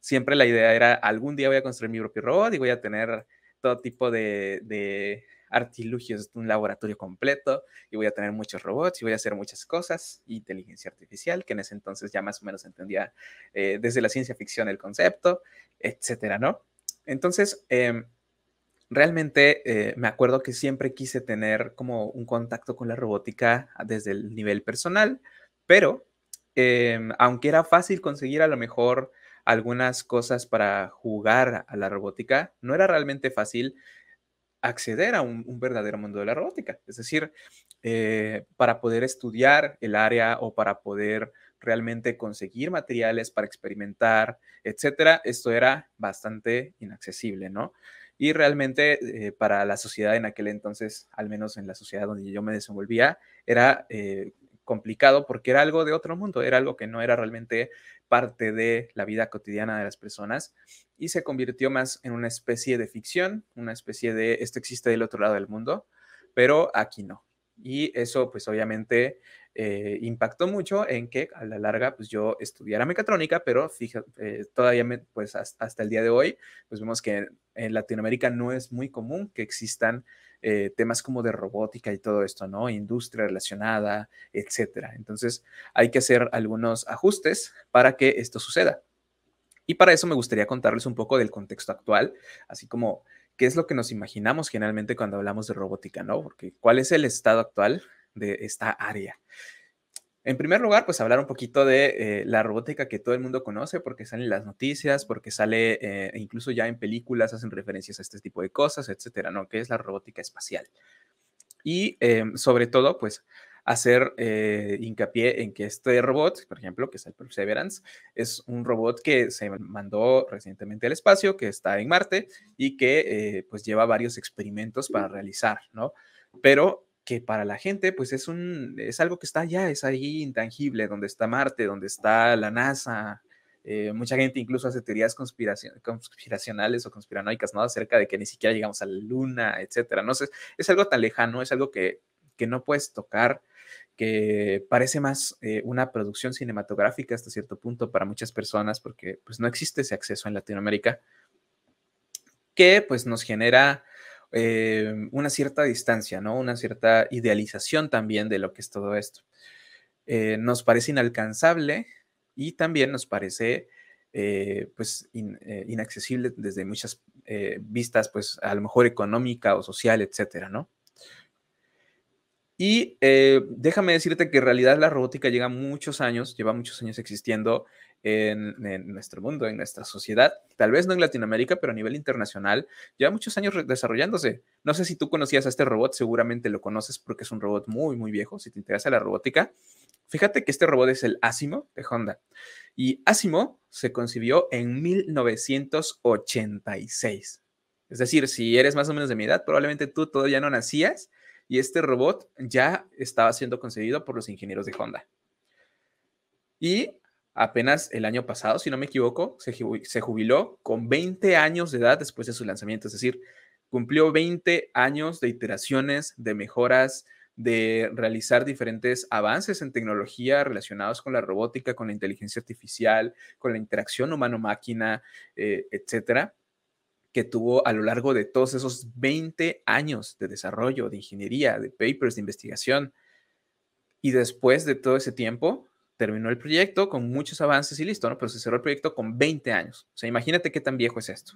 siempre la idea era algún día voy a construir mi propio robot y voy a tener todo tipo de, de artilugios, un laboratorio completo y voy a tener muchos robots y voy a hacer muchas cosas, inteligencia artificial, que en ese entonces ya más o menos entendía eh, desde la ciencia ficción el concepto, etcétera, ¿no? Entonces, em, realmente eh, me acuerdo que siempre quise tener como un contacto con la robótica desde el nivel personal, pero em, aunque era fácil conseguir a lo mejor algunas cosas para jugar a la robótica, no era realmente fácil acceder a un, verdadero mundo de la robótica. Es decir, eh, para poder estudiar el área o para poder realmente conseguir materiales para experimentar, etcétera, esto era bastante inaccesible, ¿no? Y realmente eh, para la sociedad en aquel entonces, al menos en la sociedad donde yo me desenvolvía, era eh, complicado porque era algo de otro mundo, era algo que no era realmente parte de la vida cotidiana de las personas y se convirtió más en una especie de ficción, una especie de esto existe del otro lado del mundo, pero aquí no. Y eso pues obviamente eh, impactó mucho en que a la larga pues yo estudiara mecatrónica, pero fíjate, eh, todavía pues hasta, el día de hoy pues vemos que en Latinoamérica no es muy común que existan eh, temas como de robótica y todo esto, ¿no? Industria relacionada, etcétera. Entonces, hay que hacer algunos ajustes para que esto suceda. Y para eso me gustaría contarles un poco del contexto actual, así como qué es lo que nos imaginamos generalmente cuando hablamos de robótica, ¿no? Porque cuál es el estado actual de esta área. En primer lugar, pues hablar un poquito de eh, la robótica que todo el mundo conoce, porque sale en las noticias, porque sale, eh, e incluso ya en películas hacen referencias a este tipo de cosas, etcétera, ¿no? Que es la robótica espacial. Y eh, sobre todo, pues hacer hincapié en que este robot, por ejemplo, que es el Perseverance, es un robot que se mandó recientemente al espacio, que está en Marte y que pues lleva varios experimentos para realizar, ¿no? Pero que para la gente pues es, un, es algo que está ya, es ahí intangible, donde está Marte, donde está la NASA. Eh, mucha gente incluso hace teorías conspiracionales o conspiranoicas, ¿no? Acerca de que ni siquiera llegamos a la luna, etcétera. No sé, es, algo tan lejano, es algo que, que no puedes tocar, que parece más eh, una producción cinematográfica hasta cierto punto para muchas personas, porque pues no existe ese acceso en Latinoamérica, que pues nos genera Em, una cierta distancia, ¿no? Una cierta idealización también de lo que es todo esto. Eh, nos parece inalcanzable y también nos parece eh, pues eh, inaccesible desde muchas vistas, pues a lo mejor económica o social, etcétera, ¿no? Y déjame decirte que en realidad la robótica llega muchos años, lleva muchos años existiendo en, nuestro mundo, en nuestra sociedad, tal vez no en Latinoamérica, pero a nivel internacional, lleva muchos años desarrollándose. No sé si tú conocías a este robot, seguramente lo conoces porque es un robot muy, muy viejo, si te interesa la robótica. Fíjate que este robot es el Asimo de Honda. Y Asimo se concibió en 1986. Es decir, si eres más o menos de mi edad, probablemente tú todavía no nacías y este robot ya estaba siendo concebido por los ingenieros de Honda. Y apenas el año pasado, si no me equivoco, se jubiló con 20 años de edad después de su lanzamiento, es decir, cumplió 20 años de iteraciones, de mejoras, de realizar diferentes avances en tecnología relacionados con la robótica, con la inteligencia artificial, con la interacción humano-máquina, eh, etcétera, que tuvo a lo largo de todos esos 20 años de desarrollo, de ingeniería, de papers, de investigación. Y después de todo ese tiempo, terminó el proyecto con muchos avances y listo, ¿no? Pero se cerró el proyecto con 20 años. O sea, imagínate qué tan viejo es esto.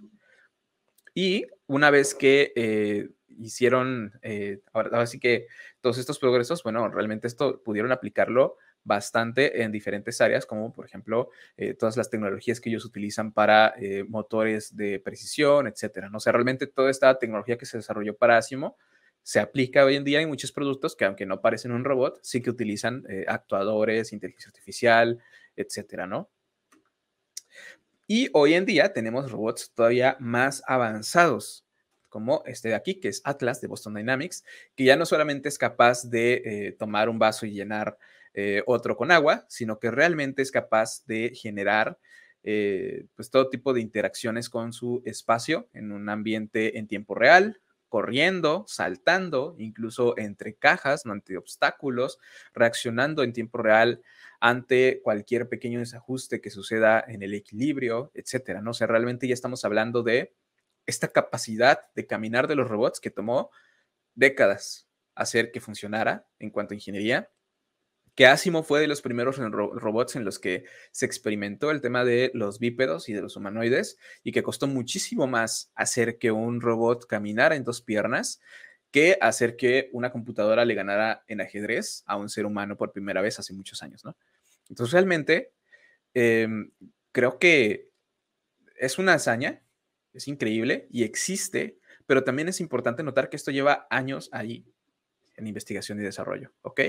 Y una vez que eh, hicieron, eh, ahora, sí que todos estos progresos, bueno, realmente esto pudieron aplicarlo bastante en diferentes áreas, como por ejemplo eh, todas las tecnologías que ellos utilizan para motores de precisión, etcétera. ¿no? O realmente toda esta tecnología que se desarrolló para Asimo se aplica hoy en día en muchos productos que aunque no parecen un robot, sí que utilizan eh, actuadores, inteligencia artificial, etcétera, ¿no? Y hoy en día tenemos robots todavía más avanzados, como este de aquí, que es Atlas de Boston Dynamics, que ya no solamente es capaz de eh, tomar un vaso y llenar eh, otro con agua, sino que realmente es capaz de generar pues todo tipo de interacciones con su espacio en un ambiente en tiempo real, corriendo, saltando, incluso entre cajas, ante obstáculos, reaccionando en tiempo real ante cualquier pequeño desajuste que suceda en el equilibrio, etcétera. No sé, realmente ya estamos hablando de esta capacidad de caminar de los robots que tomó décadas hacer que funcionara en cuanto a ingeniería que Asimo fue de los primeros robots en los que se experimentó el tema de los bípedos y de los humanoides y que costó muchísimo más hacer que un robot caminara en dos piernas que hacer que una computadora le ganara en ajedrez a un ser humano por primera vez hace muchos años, ¿no? Entonces realmente em, creo que es una hazaña, es increíble y existe, pero también es importante notar que esto lleva años ahí en investigación y desarrollo, ¿ok?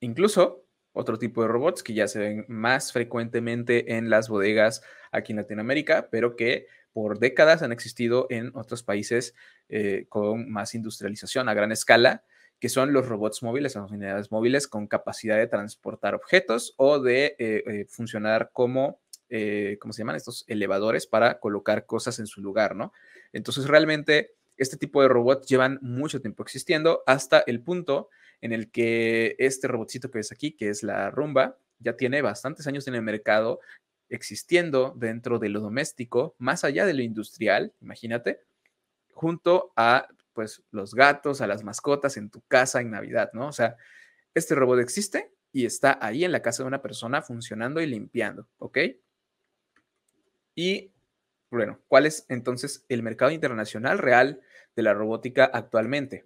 Incluso otro tipo de robots que ya se ven más frecuentemente en las bodegas aquí en Latinoamérica, pero que por décadas han existido en otros países eh, con más industrialización a gran escala, que son los robots móviles, las unidades móviles con capacidad de transportar objetos o de eh, eh, funcionar como, ¿cómo se llaman? Estos elevadores para colocar cosas en su lugar, ¿no? Entonces realmente este tipo de robots llevan mucho tiempo existiendo hasta el punto en el que este robotcito que ves aquí, que es la Rumba, ya tiene bastantes años en el mercado, existiendo dentro de lo doméstico, más allá de lo industrial, imagínate, junto a pues los gatos, a las mascotas en tu casa en Navidad, ¿no? O sea, este robot existe y está ahí en la casa de una persona funcionando y limpiando, ¿ok? Y bueno, ¿cuál es entonces el mercado internacional real de la robótica actualmente?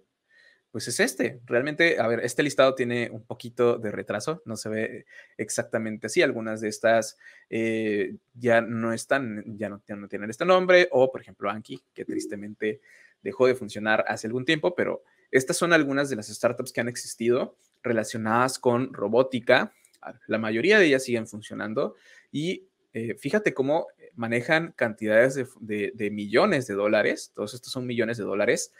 pues es este. Realmente, a ver, este listado tiene un poquito de retraso, no se ve exactamente así. Algunas de estas eh, ya no están, ya no, tienen este nombre, o por ejemplo Anki, que tristemente dejó de funcionar hace algún tiempo, pero estas son algunas de las startups que han existido relacionadas con robótica. Ah, la mayoría de ellas siguen funcionando y eh, fíjate cómo manejan cantidades de, de millones de dólares, todos estos son millones de dólares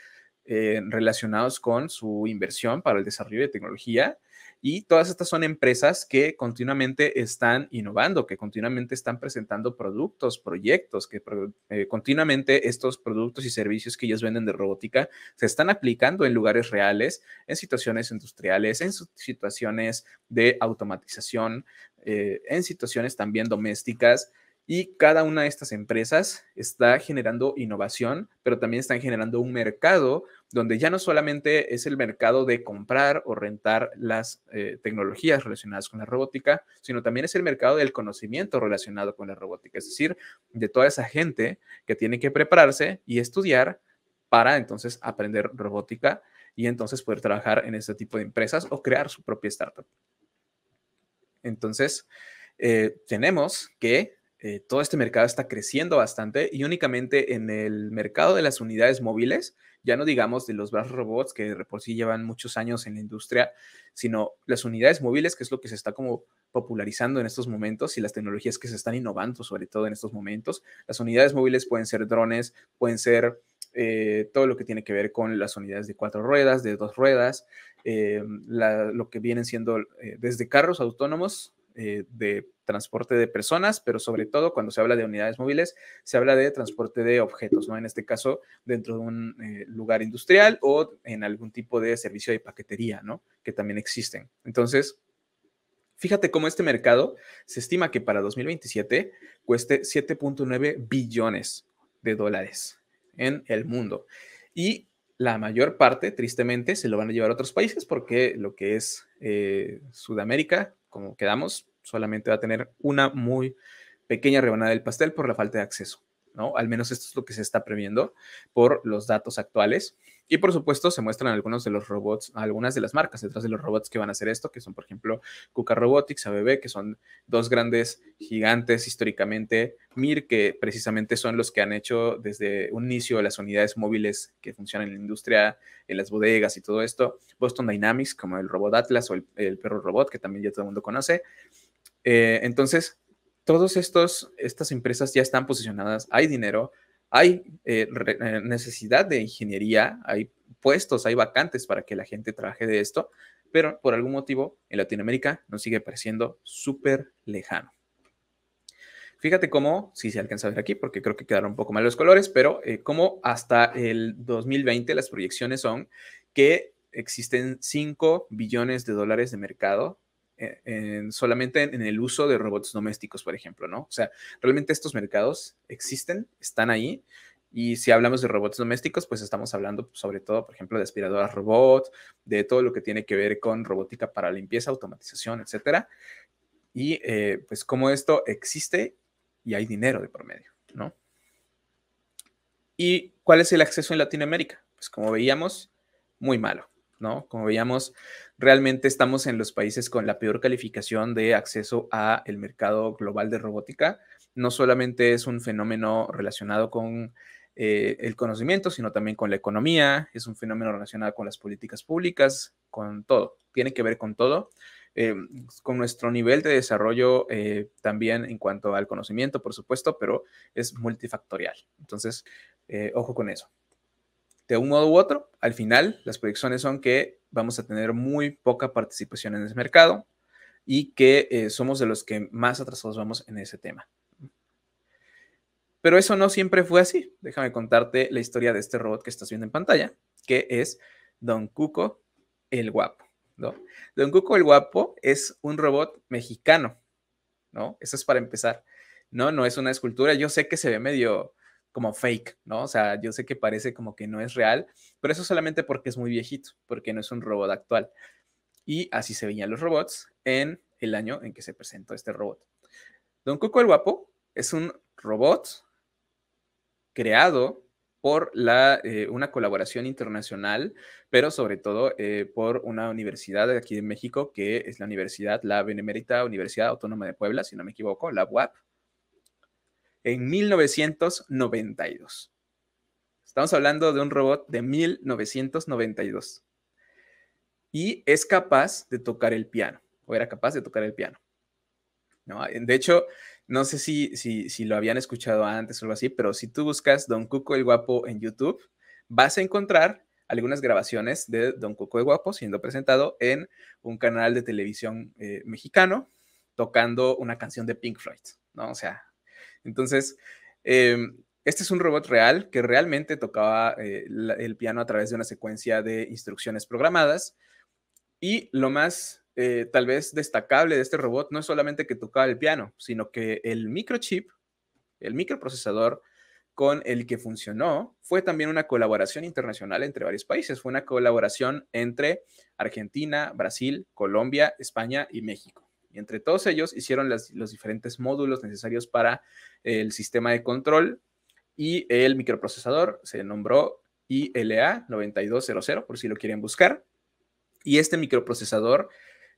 eh, relacionados con su inversión para el desarrollo de tecnología. Y todas estas son empresas que continuamente están innovando, que continuamente están presentando productos, proyectos, que eh, continuamente estos productos y servicios que ellos venden de robótica se están aplicando en lugares reales, en situaciones industriales, en situaciones de automatización, eh, en situaciones también domésticas y cada una de estas empresas está generando innovación, pero también están generando un mercado donde ya no solamente es el mercado de comprar o rentar las eh, tecnologías relacionadas con la robótica, sino también es el mercado del conocimiento relacionado con la robótica, es decir, de toda esa gente que tiene que prepararse y estudiar para entonces aprender robótica y entonces poder trabajar en este tipo de empresas o crear su propia startup. Entonces, eh, tenemos que eh, todo este mercado está creciendo bastante y únicamente en el mercado de las unidades móviles, ya no digamos de los brazos robots que por sí llevan muchos años en la industria, sino las unidades móviles, que es lo que se está como popularizando en estos momentos y las tecnologías que se están innovando, sobre todo en estos momentos. Las unidades móviles pueden ser drones, pueden ser eh, todo lo que tiene que ver con las unidades de cuatro ruedas, de dos ruedas, eh, lo que vienen siendo desde carros autónomos eh, de transporte de personas, pero sobre todo cuando se habla de unidades móviles, se habla de transporte de objetos, ¿no? En este caso, dentro de un eh, lugar industrial o en algún tipo de servicio de paquetería, ¿no? Que también existen. Entonces, fíjate cómo este mercado se estima que para 2027 cueste 7.9 billones de dólares en el mundo. Y la mayor parte, tristemente, se lo van a llevar a otros países porque lo que es eh, Sudamérica, como quedamos, solamente va a tener una muy pequeña rebanada del pastel por la falta de acceso, ¿no? Al menos esto es lo que se está previendo por los datos actuales. Y por supuesto se muestran algunos de los robots, algunas de las marcas detrás de los robots que van a hacer esto, que son por ejemplo Kuka Robotics, ABB, que son dos grandes gigantes históricamente, MIR, que precisamente son los que han hecho desde un inicio las unidades móviles que funcionan en la industria, en las bodegas y todo esto, Boston Dynamics, como el robot Atlas o el, perro robot, que también ya todo el mundo conoce. Eh, entonces, todas estas empresas ya están posicionadas, hay dinero, hay eh, eh, necesidad de ingeniería, hay puestos, hay vacantes para que la gente trabaje de esto, pero por algún motivo en Latinoamérica nos sigue pareciendo súper lejano. Fíjate cómo, si se alcanza a ver aquí, porque creo que quedaron un poco mal los colores, pero eh, cómo como hasta el 2020 las proyecciones son que existen 5 billones de dólares de mercado e-, solamente en, el uso de robots domésticos, por ejemplo, ¿no? O sea, realmente estos mercados existen, están ahí. Y si hablamos de robots domésticos, pues estamos hablando sobre todo, por ejemplo, de aspiradoras robot, de todo lo que tiene que ver con robótica para limpieza, automatización, etcétera. Y eh, pues como esto existe y hay dinero de por medio, ¿no? ¿Y cuál es el acceso en Latinoamérica? Pues como veíamos, muy malo. ¿no? Como veíamos, realmente estamos en los países con la peor calificación de acceso a el mercado global de robótica. No solamente es un fenómeno relacionado con eh, el conocimiento, sino también con la economía, es un fenómeno relacionado con las políticas públicas, con todo, tiene que ver con todo. Eh, con nuestro nivel de desarrollo eh, también en cuanto al conocimiento, por supuesto, pero es multifactorial. Entonces, ojo con eso de un modo u otro, al final las proyecciones son que vamos a tener muy poca participación en ese mercado y que eh, somos de los que más atrasados vamos en ese tema. Pero eso no siempre fue así. Déjame contarte la historia de este robot que estás viendo en pantalla, que es Don Cuco el Guapo. Don Cuco el Guapo es un robot mexicano, ¿no? Eso es para empezar. No, no es una escultura. Yo sé que se ve medio, como fake, ¿no? O sea, yo sé que parece como que no es real, pero eso solamente porque es muy viejito, porque no es un robot actual. Y así se veían los robots en el año en que se presentó este robot. Don Coco el Guapo es un robot creado por la, eh, una colaboración internacional, pero sobre todo eh, por una universidad de aquí de México, que es la universidad, la Benemérita Universidad Autónoma de Puebla, si no me equivoco, la UAP en 1992. Estamos hablando de un robot de 1992. Y es capaz de tocar el piano, o era capaz de tocar el piano. de hecho, no sé si, si, lo habían escuchado antes o algo así, pero si tú buscas Don Cuco el Guapo en YouTube, vas a encontrar algunas grabaciones de Don Cuco el Guapo siendo presentado en un canal de televisión eh, mexicano tocando una canción de Pink Floyd, ¿no? O sea, entonces, em, este es un robot real que realmente tocaba eh, el piano a través de una secuencia de instrucciones programadas. Y lo más eh, tal vez destacable de este robot no es solamente que tocaba el piano, sino que el microchip, el microprocesador con el que funcionó, fue también una colaboración internacional entre varios países. Fue una colaboración entre Argentina, Brasil, Colombia, España y México. Y entre todos ellos hicieron los diferentes módulos necesarios para el sistema de control y el microprocesador se nombró ILA 9200, por si lo quieren buscar. Y este microprocesador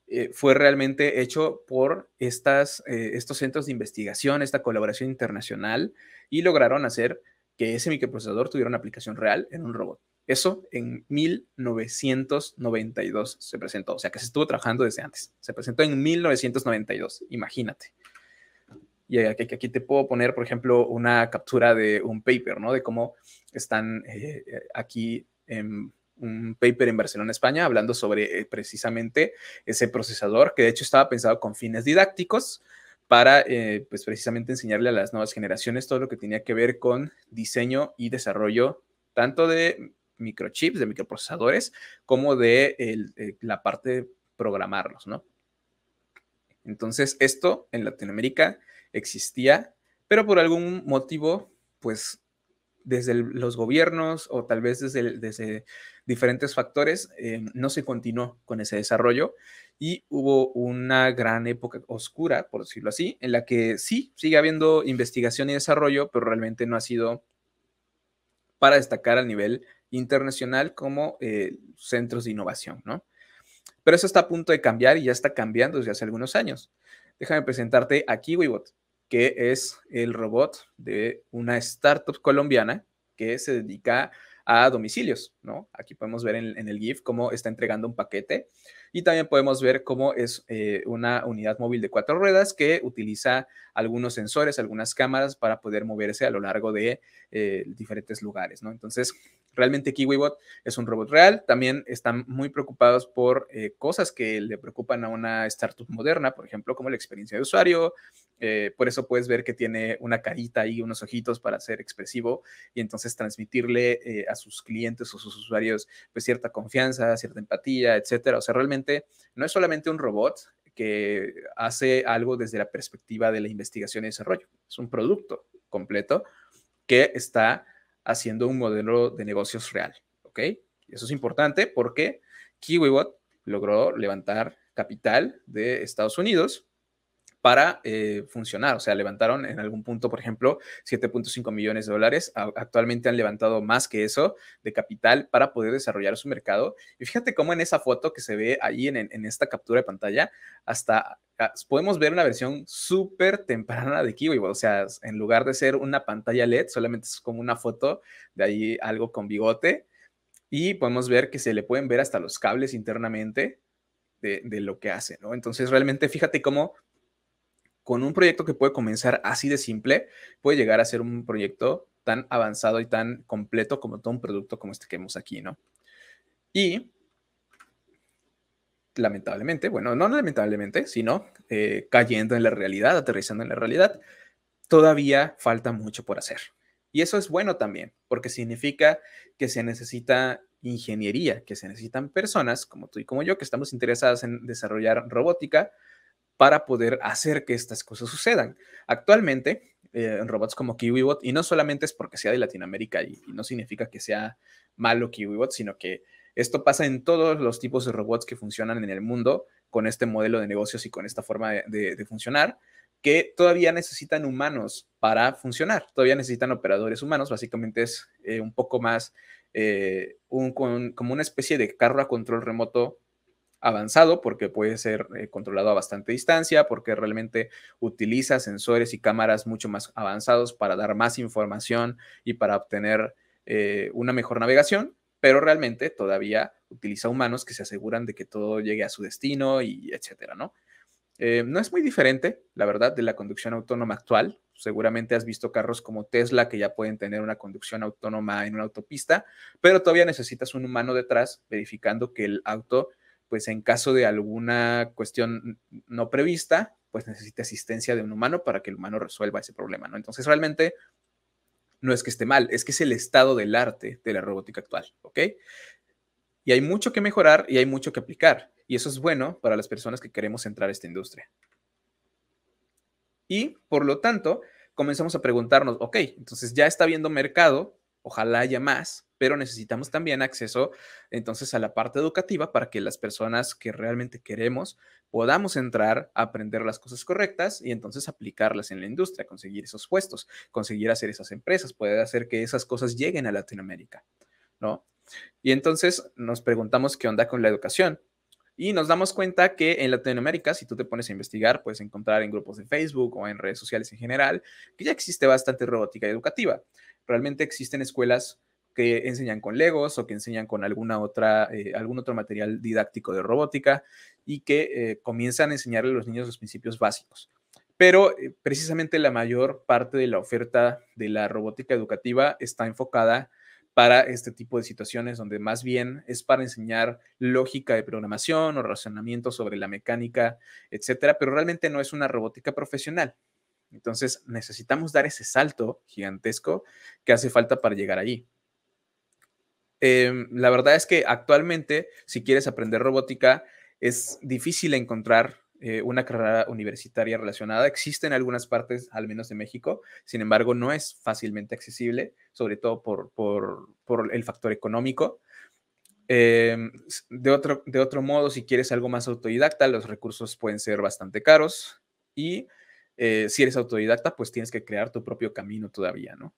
eh, fue realmente hecho por estas, eh, estos centros de investigación, esta colaboración internacional, y lograron hacer que ese microprocesador tuviera una aplicación real en un robot. Eso en 1992 se presentó, o sea que se estuvo trabajando desde antes. Se presentó en 1992, imagínate. Y aquí, te puedo poner, por ejemplo, una captura de un paper, ¿no? De cómo están eh, eh, aquí en un paper en Barcelona, España, hablando sobre eh, precisamente ese procesador, que de hecho estaba pensado con fines didácticos, para pues precisamente enseñarle a las nuevas generaciones todo lo que tenía que ver con diseño y desarrollo tanto de microchips, de microprocesadores, como de eh, la parte de programarlos, ¿no? Entonces, esto en Latinoamérica existía, pero por algún motivo, pues desde los gobiernos o tal vez desde, diferentes factores, eh, no se continuó con ese desarrollo y hubo una gran época oscura, por decirlo así, en la que sí, sigue habiendo investigación y desarrollo, pero realmente no ha sido para destacar a nivel internacional como eh, centros de innovación, ¿no? Pero eso está a punto de cambiar y ya está cambiando desde hace algunos años. Déjame presentarte a KiwiBot, que es el robot de una startup colombiana que se dedica a a domicilios, ¿no? Aquí podemos ver en, el GIF cómo está entregando un paquete y también podemos ver cómo es eh, una unidad móvil de cuatro ruedas que utiliza algunos sensores, algunas cámaras para poder moverse a lo largo de eh, diferentes lugares, ¿no? Entonces, Realmente KiwiBot es un robot real. También están muy preocupados por eh, cosas que le preocupan a una startup moderna, por ejemplo, como la experiencia de usuario. Eh, por eso puedes ver que tiene una carita y unos ojitos para ser expresivo y entonces transmitirle eh, a sus clientes o sus usuarios pues cierta confianza, cierta empatía, etcétera. O sea, realmente no es solamente un robot, que hace algo desde la perspectiva de la investigación y desarrollo. Es un producto completo que está haciendo un modelo de negocios real. ¿Ok? Eso es importante porque KiwiBot logró levantar capital de Estados Unidos para eh, funcionar. O sea, levantaron en algún punto, por ejemplo, 7.5 millones de dólares. Actualmente han levantado más que eso de capital para poder desarrollar su mercado. Y fíjate cómo en esa foto que se ve ahí en, esta captura de pantalla, hasta ah, podemos ver una versión súper temprana de Kiwi. O sea, en lugar de ser una pantalla LED, solamente es como una foto de ahí algo con bigote. Y podemos ver que se le pueden ver hasta los cables internamente de, lo que hace, ¿no? Entonces, realmente fíjate cómo con un proyecto que puede comenzar así de simple, puede llegar a ser un proyecto tan avanzado y tan completo como todo un producto como este que vemos aquí, ¿no? Y lamentablemente, bueno, no lamentablemente, sino eh, cayendo en la realidad, aterrizando en la realidad, todavía falta mucho por hacer. Y eso es bueno también, porque significa que se necesita ingeniería, que se necesitan personas como tú y como yo, que estamos interesadas en desarrollar robótica, para poder hacer que estas cosas sucedan. Actualmente, eh, robots como KiwiBot, y no solamente es porque sea de Latinoamérica y, no significa que sea malo KiwiBot, sino que esto pasa en todos los tipos de robots que funcionan en el mundo con este modelo de negocios y con esta forma de, funcionar, que todavía necesitan humanos para funcionar, todavía necesitan operadores humanos, básicamente es eh, un poco más eh, como una especie de carro a control remoto avanzado porque puede ser eh, controlado a bastante distancia, porque realmente utiliza sensores y cámaras mucho más avanzados para dar más información y para obtener eh, una mejor navegación, pero realmente todavía utiliza humanos que se aseguran de que todo llegue a su destino y etcétera, ¿no? Eh, no es muy diferente, la verdad, de la conducción autónoma actual. Seguramente has visto carros como Tesla que ya pueden tener una conducción autónoma en una autopista, pero todavía necesitas un humano detrás verificando que el auto pues en caso de alguna cuestión no prevista, pues necesita asistencia de un humano para que el humano resuelva ese problema, ¿no? Entonces realmente no es que esté mal, es que es el estado del arte de la robótica actual, ¿ok? Y hay mucho que mejorar y hay mucho que aplicar, y eso es bueno para las personas que queremos entrar a esta industria. Y por lo tanto, comenzamos a preguntarnos, ok, entonces ya está habiendo mercado, ojalá haya más, pero necesitamos también acceso entonces a la parte educativa para que las personas que realmente queremos podamos entrar a aprender las cosas correctas y entonces aplicarlas en la industria, conseguir esos puestos, conseguir hacer esas empresas, poder hacer que esas cosas lleguen a Latinoamérica, ¿no? Y entonces nos preguntamos qué onda con la educación. Y nos damos cuenta que en Latinoamérica, si tú te pones a investigar, puedes encontrar en grupos de Facebook o en redes sociales en general, que ya existe bastante robótica educativa. Realmente existen escuelas que enseñan con Legos o que enseñan con alguna otra, eh, algún otro material didáctico de robótica y que eh, comienzan a enseñarle a los niños los principios básicos. Pero eh, precisamente la mayor parte de la oferta de la robótica educativa está enfocada para este tipo de situaciones donde más bien es para enseñar lógica de programación o razonamiento sobre la mecánica, etcétera, pero realmente no es una robótica profesional. Entonces necesitamos dar ese salto gigantesco que hace falta para llegar allí. Em, la verdad es que actualmente, si quieres aprender robótica, es difícil encontrar eh, una carrera universitaria relacionada. Existe en algunas partes, al menos en México, sin embargo, no es fácilmente accesible, sobre todo por, el factor económico. Em, de, otro, modo, si quieres algo más autodidacta, los recursos pueden ser bastante caros y eh, si eres autodidacta, pues tienes que crear tu propio camino todavía, ¿no?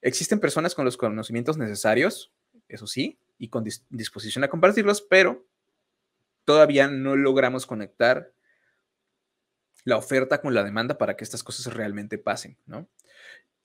Existen personas con los conocimientos necesarios eso sí, y con disposición a compartirlos, pero todavía no logramos conectar la oferta con la demanda para que estas cosas realmente pasen, ¿no?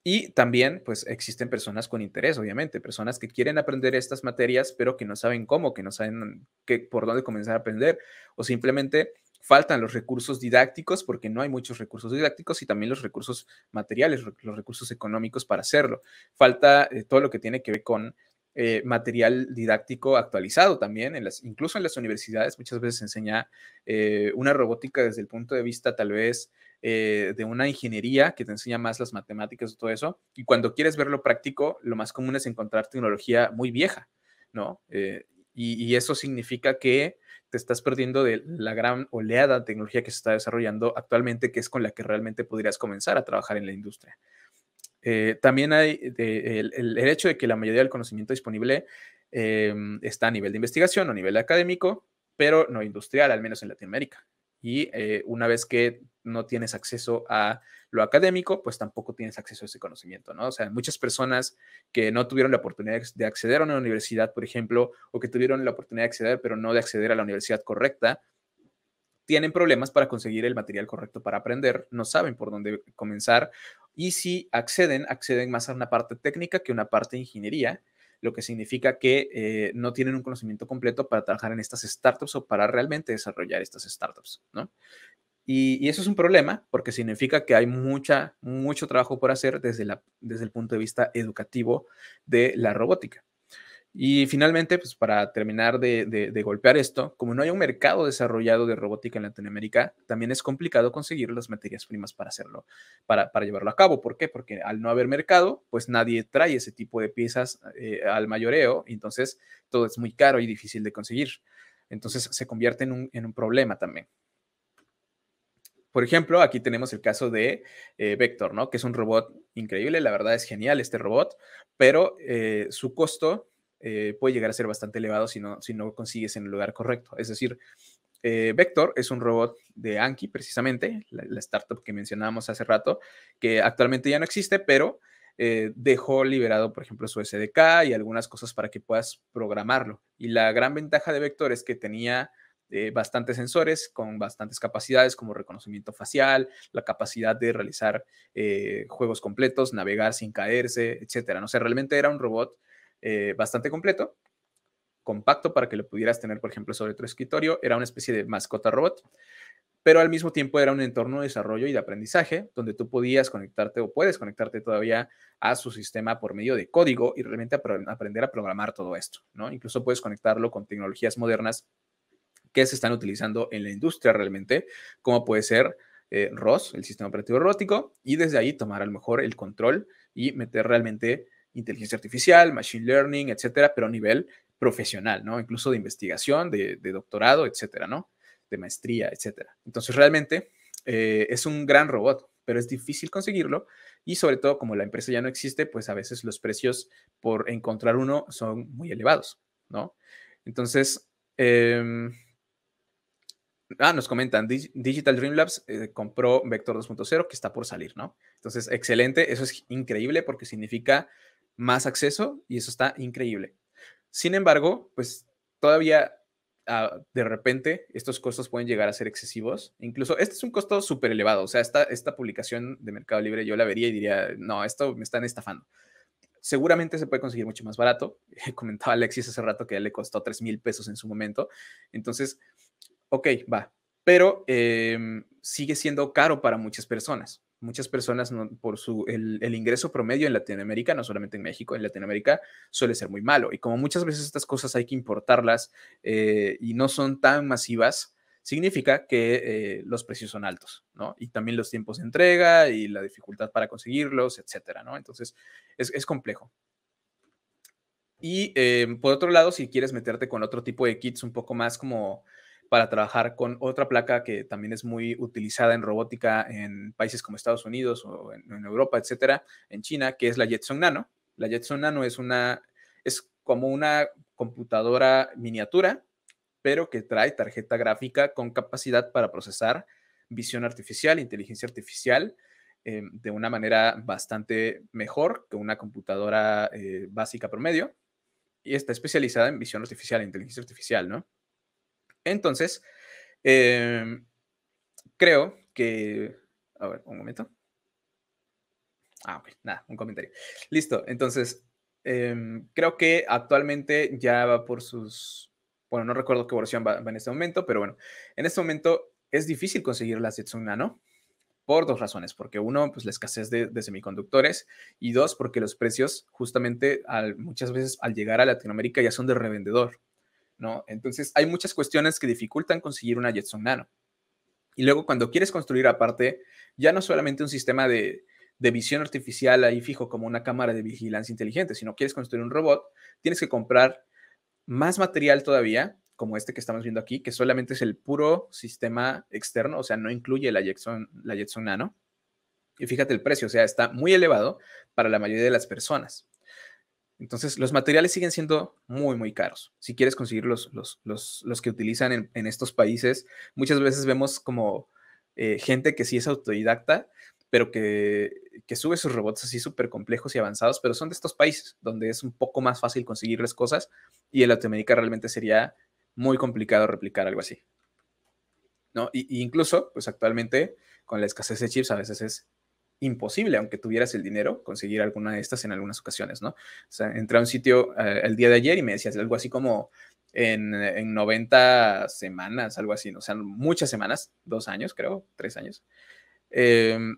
Y también, pues, existen personas con interés, obviamente, personas que quieren aprender estas materias, pero que no saben cómo, que no saben qué, por dónde comenzar a aprender, o simplemente faltan los recursos didácticos, porque no hay muchos recursos didácticos, y también los recursos materiales, los recursos económicos para hacerlo. Falta eh, todo lo que tiene que ver con eh, material didáctico actualizado también, en las, incluso en las universidades muchas veces enseña eh, una robótica desde el punto de vista tal vez eh, de una ingeniería que te enseña más las matemáticas y todo eso, y cuando quieres verlo práctico, lo más común es encontrar tecnología muy vieja, ¿no? Y, y, eso significa que te estás perdiendo de la gran oleada de tecnología que se está desarrollando actualmente, que es con la que realmente podrías comenzar a trabajar en la industria. Eh, también hay el, hecho de que la mayoría del conocimiento disponible em, está a nivel de investigación o a nivel académico, pero no industrial, al menos en Latinoamérica. Y eh, una vez que no tienes acceso a lo académico, pues tampoco tienes acceso a ese conocimiento, ¿no? O sea, muchas personas que no tuvieron la oportunidad de acceder a una universidad, por ejemplo, o que tuvieron la oportunidad de acceder, pero no de acceder a la universidad correcta, tienen problemas para conseguir el material correcto para aprender, no saben por dónde comenzar y si acceden, acceden más a una parte técnica que una parte de ingeniería, lo que significa que eh, no tienen un conocimiento completo para trabajar en estas startups o para realmente desarrollar estas startups, ¿no? Y, y, eso es un problema porque significa que hay mucha, mucho trabajo por hacer desde, la, desde el punto de vista educativo de la robótica. Y finalmente, pues para terminar de, golpear esto, como no hay un mercado desarrollado de robótica en Latinoamérica, también es complicado conseguir las materias primas para hacerlo, para, llevarlo a cabo. ¿Por qué? Porque al no haber mercado, pues nadie trae ese tipo de piezas eh, al mayoreo, y entonces todo es muy caro y difícil de conseguir. Entonces se convierte en un, problema también. Por ejemplo, aquí tenemos el caso de eh, Vector, ¿no? Que es un robot increíble, la verdad es genial este robot, pero eh, su costo eh, puede llegar a ser bastante elevado si no, si no consigues en el lugar correcto. Es decir, eh, Vector es un robot de Anki, precisamente, la, startup que mencionábamos hace rato, que actualmente ya no existe, pero eh, dejó liberado, por ejemplo, su SDK y algunas cosas para que puedas programarlo. Y la gran ventaja de Vector es que tenía bastantes sensores con bastantes capacidades como reconocimiento facial, la capacidad de realizar juegos completos, navegar sin caerse, etcétera. No sé, realmente era un robot eh, bastante completo, compacto para que lo pudieras tener, por ejemplo, sobre tu escritorio. Era una especie de mascota robot, pero al mismo tiempo era un entorno de desarrollo y de aprendizaje donde tú podías conectarte o puedes conectarte todavía a su sistema por medio de código y realmente aprender a programar todo esto, ¿no? Incluso puedes conectarlo con tecnologías modernas que se están utilizando en la industria realmente, como puede ser eh, ROS, el sistema operativo robótico, y desde ahí tomar a lo mejor el control y meter realmente inteligencia artificial, machine learning, etcétera, pero a nivel profesional, ¿no? Incluso de investigación, de, doctorado, etcétera, ¿no? De maestría, etcétera. Entonces, realmente eh, es un gran robot, pero es difícil conseguirlo y sobre todo como la empresa ya no existe, pues a veces los precios por encontrar uno son muy elevados, ¿no? Entonces, em, ah, nos comentan, Digital Dream Labs eh, compró Vector 2.0 que está por salir, ¿no? Entonces, excelente, eso es increíble porque significa más acceso y eso está increíble. Sin embargo, pues todavía ah, de repente estos costos pueden llegar a ser excesivos. Incluso este es un costo súper elevado. O sea, esta, esta publicación de Mercado Libre yo la vería y diría, no, esto me están estafando. Seguramente se puede conseguir mucho más barato. Comentaba Alexis hace rato que ya le costó 3 mil pesos en su momento. Entonces, ok, va. Pero em, sigue siendo caro para muchas personas muchas personas por su, el, ingreso promedio en Latinoamérica, no solamente en México, en Latinoamérica suele ser muy malo. Y como muchas veces estas cosas hay que importarlas eh, y no son tan masivas, significa que eh, los precios son altos, ¿no? Y también los tiempos de entrega y la dificultad para conseguirlos, etcétera, ¿no? Entonces, es, complejo. Y eh, por otro lado, si quieres meterte con otro tipo de kits un poco más como para trabajar con otra placa que también es muy utilizada en robótica en países como Estados Unidos o en, Europa, etcétera, en China, que es la Jetson Nano. La Jetson Nano es una es como una computadora miniatura, pero que trae tarjeta gráfica con capacidad para procesar visión artificial, inteligencia artificial, eh, de una manera bastante mejor que una computadora eh, básica promedio. Y está especializada en visión artificial, inteligencia artificial, ¿no? Entonces, em, creo que... A ver, un momento. Ah, ok, nada, un comentario. Listo, entonces, em, creo que actualmente ya va por sus... Bueno, no recuerdo qué versión va, en este momento, pero bueno, en este momento es difícil conseguir la Jetson Nano por dos razones, porque uno, pues la escasez de, semiconductores y dos, porque los precios justamente muchas veces al llegar a Latinoamérica ya son de revendedor. ¿no? Entonces, hay muchas cuestiones que dificultan conseguir una Jetson Nano. Y luego, cuando quieres construir aparte, ya no solamente un sistema de, visión artificial ahí fijo como una cámara de vigilancia inteligente, sino quieres construir un robot, tienes que comprar más material todavía, como este que estamos viendo aquí, que solamente es el puro sistema externo, o sea, no incluye la Jetson, la Jetson Nano. Y fíjate el precio, o sea, está muy elevado para la mayoría de las personas. Entonces, los materiales siguen siendo muy, muy caros. Si quieres conseguir los, los, los, los que utilizan en, estos países, muchas veces vemos como eh, gente que sí es autodidacta, pero que, que sube sus robots así súper complejos y avanzados, pero son de estos países donde es un poco más fácil conseguir las cosas y en Latinoamérica realmente sería muy complicado replicar algo así. ¿no? Y, y incluso, pues actualmente, con la escasez de chips, a veces es imposible, aunque tuvieras el dinero, conseguir alguna de estas en algunas ocasiones, ¿no? O sea, entré a un sitio eh, el día de ayer y me decías algo así como en, en 90 semanas, algo así, ¿no? o sea, muchas semanas, dos años, creo, tres años, em,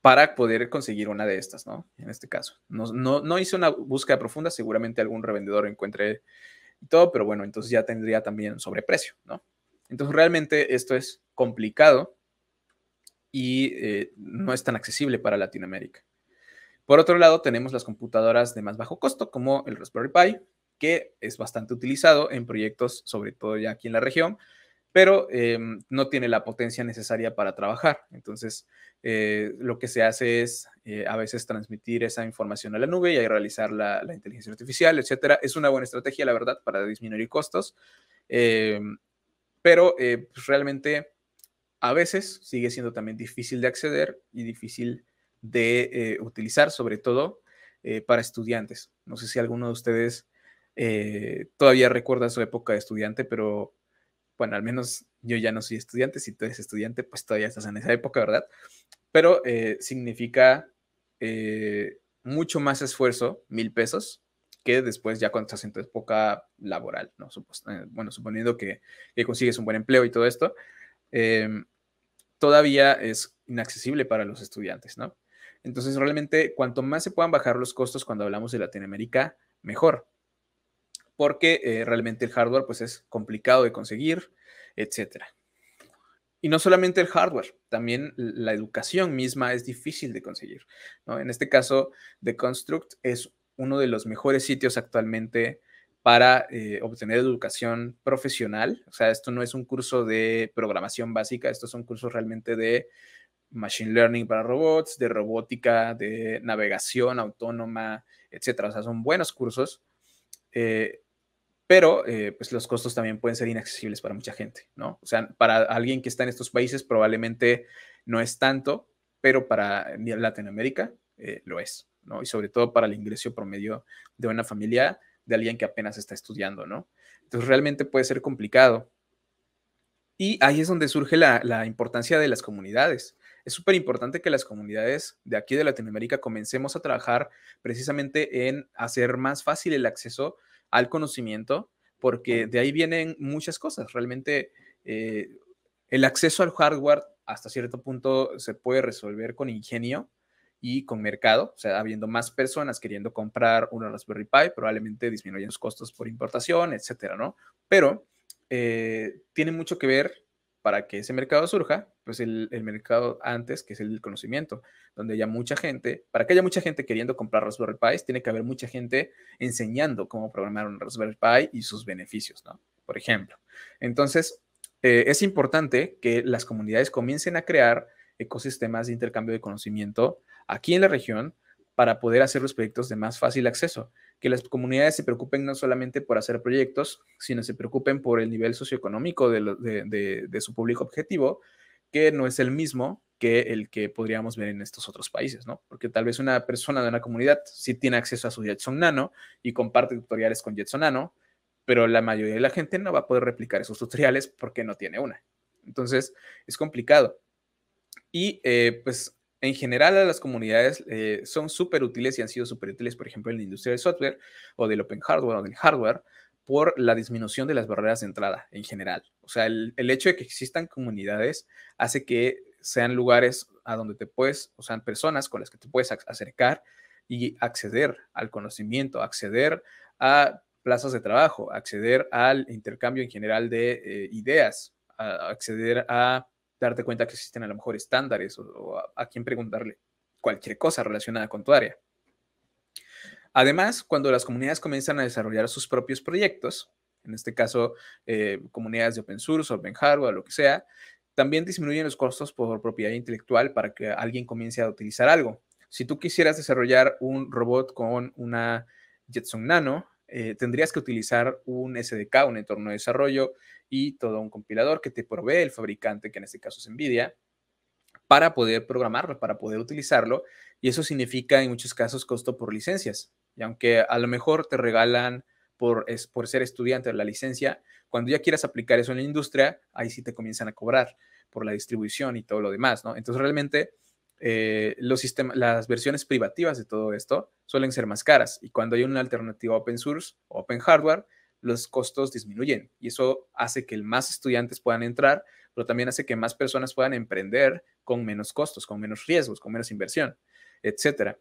para poder conseguir una de estas, ¿no? En este caso. No, no hice una búsqueda profunda, seguramente algún revendedor encuentre todo, pero bueno, entonces ya tendría también sobreprecio, ¿no? Entonces realmente esto es complicado y eh, no es tan accesible para Latinoamérica. Por otro lado, tenemos las computadoras de más bajo costo, como el Raspberry Pi, que es bastante utilizado en proyectos, sobre todo ya aquí en la región, pero eh, no tiene la potencia necesaria para trabajar. Entonces, eh, lo que se hace es a veces transmitir esa información a la nube y ahí realizar la, inteligencia artificial, etcétera. Es una buena estrategia, la verdad, para disminuir costos, pero pues, realmente a veces sigue siendo también difícil de acceder y difícil de eh, utilizar, sobre todo eh, para estudiantes. No sé si alguno de ustedes eh, todavía recuerda su época de estudiante, pero bueno, al menos yo ya no soy estudiante, si tú eres estudiante, pues todavía estás en esa época, ¿verdad? Pero significa mucho más esfuerzo, mil pesos, que después ya cuando estás en tu época laboral, ¿no? bueno, suponiendo que, consigues un buen empleo y todo esto. Em, todavía es inaccesible para los estudiantes, ¿no? Entonces, realmente, cuanto más se puedan bajar los costos cuando hablamos de Latinoamérica, mejor. Porque eh, realmente el hardware, pues, es complicado de conseguir, etcétera. Y no solamente el hardware, también la educación misma es difícil de conseguir. En este caso, The Construct es uno de los mejores sitios actualmente para eh, obtener educación profesional. O sea, esto no es un curso de programación básica, estos son cursos realmente de machine learning para robots, de robótica, de navegación autónoma, etcétera. O sea, son buenos cursos, eh, pero eh, pues los costos también pueden ser inaccesibles para mucha gente, ¿no? O sea, para alguien que está en estos países probablemente no es tanto, pero para Latinoamérica lo es, ¿no? Y sobre todo para el ingreso promedio de una familia de alguien que apenas está estudiando, ¿no? Entonces realmente puede ser complicado. Y ahí es donde surge la, importancia de las comunidades. Es súper importante que las comunidades de aquí de Latinoamérica comencemos a trabajar precisamente en hacer más fácil el acceso al conocimiento, porque de ahí vienen muchas cosas. Realmente eh, el acceso al hardware hasta cierto punto se puede resolver con ingenio, y con mercado, o sea, habiendo más personas queriendo comprar una Raspberry Pi, probablemente disminuyen los costos por importación, etcétera, ¿no? Pero eh, tiene mucho que ver para que ese mercado surja, pues el, mercado antes, que es el conocimiento, donde haya mucha gente, para que haya mucha gente queriendo comprar Raspberry Pi, tiene que haber mucha gente enseñando cómo programar un Raspberry Pi y sus beneficios, ¿no? Por ejemplo. Entonces, eh, es importante que las comunidades comiencen a crear ecosistemas de intercambio de conocimiento aquí en la región para poder hacer los proyectos de más fácil acceso, que las comunidades se preocupen no solamente por hacer proyectos, sino se preocupen por el nivel socioeconómico de, su público objetivo, que no es el mismo que el que podríamos ver en estos otros países, ¿no? Porque tal vez una persona de una comunidad sí tiene acceso a su Jetson Nano y comparte tutoriales con Jetson Nano, pero la mayoría de la gente no va a poder replicar esos tutoriales porque no tiene una. Entonces, es complicado. Y eh, pues en general las comunidades eh, son súper útiles y han sido súper útiles, por ejemplo, en la industria del software o del open hardware o del hardware, por la disminución de las barreras de entrada en general. O sea, el, hecho de que existan comunidades hace que sean lugares a donde te puedes, o sea, personas con las que te puedes acercar y acceder al conocimiento, acceder a plazas de trabajo, acceder al intercambio en general de eh, ideas, acceder a darte cuenta que existen a lo mejor estándares o, a, quién preguntarle cualquier cosa relacionada con tu área. Además, cuando las comunidades comienzan a desarrollar sus propios proyectos, en este caso eh, comunidades de open source, open hardware, lo que sea, también disminuyen los costos por propiedad intelectual para que alguien comience a utilizar algo. Si tú quisieras desarrollar un robot con una Jetson Nano, eh, tendrías que utilizar un SDK, un entorno de desarrollo y todo un compilador que te provee el fabricante, que en este caso es NVIDIA, para poder programarlo, para poder utilizarlo. Y eso significa en muchos casos costo por licencias. Y aunque a lo mejor te regalan por, por ser estudiante de la licencia, cuando ya quieras aplicar eso en la industria, ahí sí te comienzan a cobrar por la distribución y todo lo demás, ¿no? Entonces realmente eh, los sistemas, las versiones privativas de todo esto suelen ser más caras y cuando hay una alternativa open source, open hardware, los costos disminuyen y eso hace que más estudiantes puedan entrar, pero también hace que más personas puedan emprender con menos costos, con menos riesgos, con menos inversión, etcétera.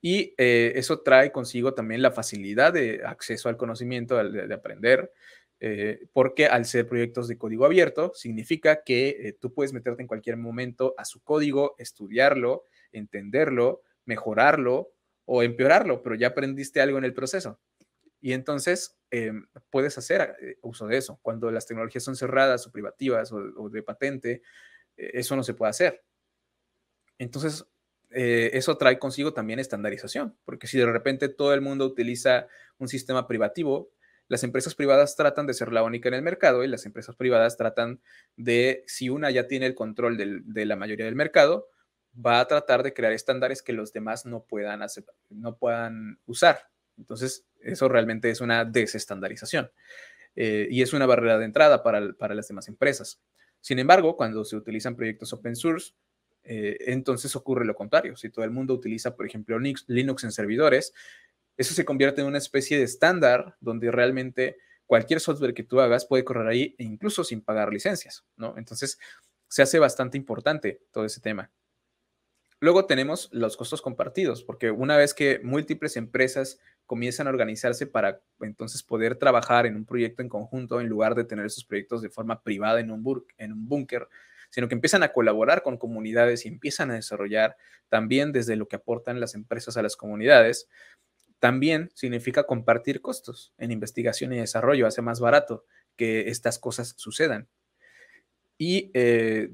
Y eh, eso trae consigo también la facilidad de acceso al conocimiento, de, aprender, eh, porque al ser proyectos de código abierto, significa que eh, tú puedes meterte en cualquier momento a su código, estudiarlo, entenderlo, mejorarlo o empeorarlo, pero ya aprendiste algo en el proceso. Y entonces eh, puedes hacer eh, uso de eso. Cuando las tecnologías son cerradas o privativas o, de patente, eh, eso no se puede hacer. Entonces, eso trae consigo también estandarización, porque si de repente todo el mundo utiliza un sistema privativo, las empresas privadas tratan de ser la única en el mercado y las empresas privadas tratan de, si una ya tiene el control de la mayoría del mercado, va a tratar de crear estándares que los demás no puedan, hacer, no puedan usar. Entonces, eso realmente es una desestandarización eh, y es una barrera de entrada para, las demás empresas. Sin embargo, cuando se utilizan proyectos open source, eh, entonces ocurre lo contrario. Si todo el mundo utiliza, por ejemplo, Linux, en servidores, eso se convierte en una especie de estándar donde realmente cualquier software que tú hagas puede correr ahí e incluso sin pagar licencias, ¿no? Entonces, se hace bastante importante todo ese tema. Luego tenemos los costos compartidos, porque una vez que múltiples empresas comienzan a organizarse para entonces poder trabajar en un proyecto en conjunto en lugar de tener esos proyectos de forma privada en un, en un búnker, sino que empiezan a colaborar con comunidades y empiezan a desarrollar también desde lo que aportan las empresas a las comunidades. También significa compartir costos en investigación y desarrollo, hace más barato que estas cosas sucedan. Y eh,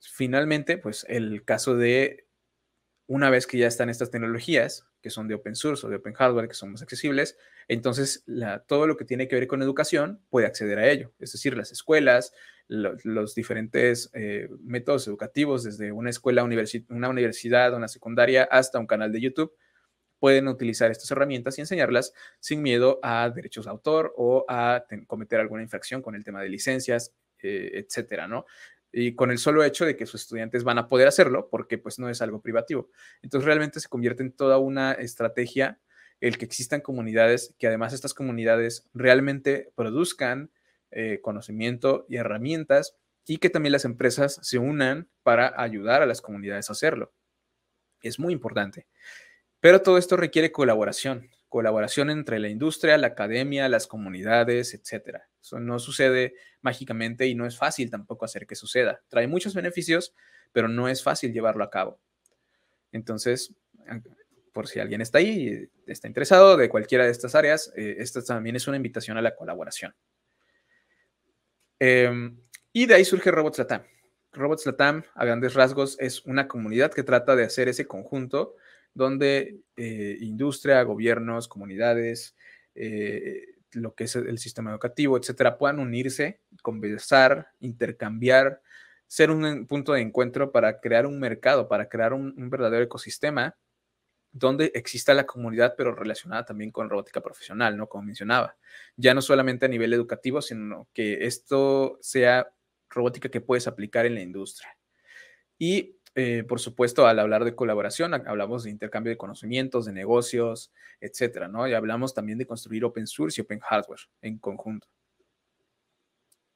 finalmente, pues el caso de una vez que ya están estas tecnologías, que son de open source o de open hardware, que son más accesibles, entonces todo lo que tiene que ver con educación puede acceder a ello. Es decir, las escuelas, los diferentes eh, métodos educativos, desde una escuela, una universidad, una secundaria, hasta un canal de YouTube, pueden utilizar estas herramientas y enseñarlas sin miedo a derechos de autor o a cometer alguna infracción con el tema de licencias, eh, etcétera, ¿no? y con el solo hecho de que sus estudiantes van a poder hacerlo porque pues no es algo privativo. Entonces realmente se convierte en toda una estrategia el que existan comunidades, que además estas comunidades realmente produzcan eh, conocimiento y herramientas y que también las empresas se unan para ayudar a las comunidades a hacerlo. Es muy importante. Pero todo esto requiere colaboración, colaboración entre la industria, la academia, las comunidades, etcétera. Eso no sucede mágicamente y no es fácil tampoco hacer que suceda. Trae muchos beneficios, pero no es fácil llevarlo a cabo. Entonces, por si alguien está ahí, y está interesado de cualquiera de estas áreas, eh, esta también es una invitación a la colaboración. Em, y de ahí surge Robots Latam. Robots Latam, a grandes rasgos, es una comunidad que trata de hacer ese conjunto donde eh, industria, gobiernos, comunidades, eh, lo que es el sistema educativo, etcétera, puedan unirse, conversar, intercambiar, ser un punto de encuentro para crear un mercado, para crear un, verdadero ecosistema donde exista la comunidad, pero relacionada también con robótica profesional, ¿no? Como mencionaba, ya no solamente a nivel educativo, sino que esto sea robótica que puedes aplicar en la industria. Y eh, por supuesto, al hablar de colaboración, hablamos de intercambio de conocimientos, de negocios, etcétera, ¿no? Y hablamos también de construir open source y open hardware en conjunto.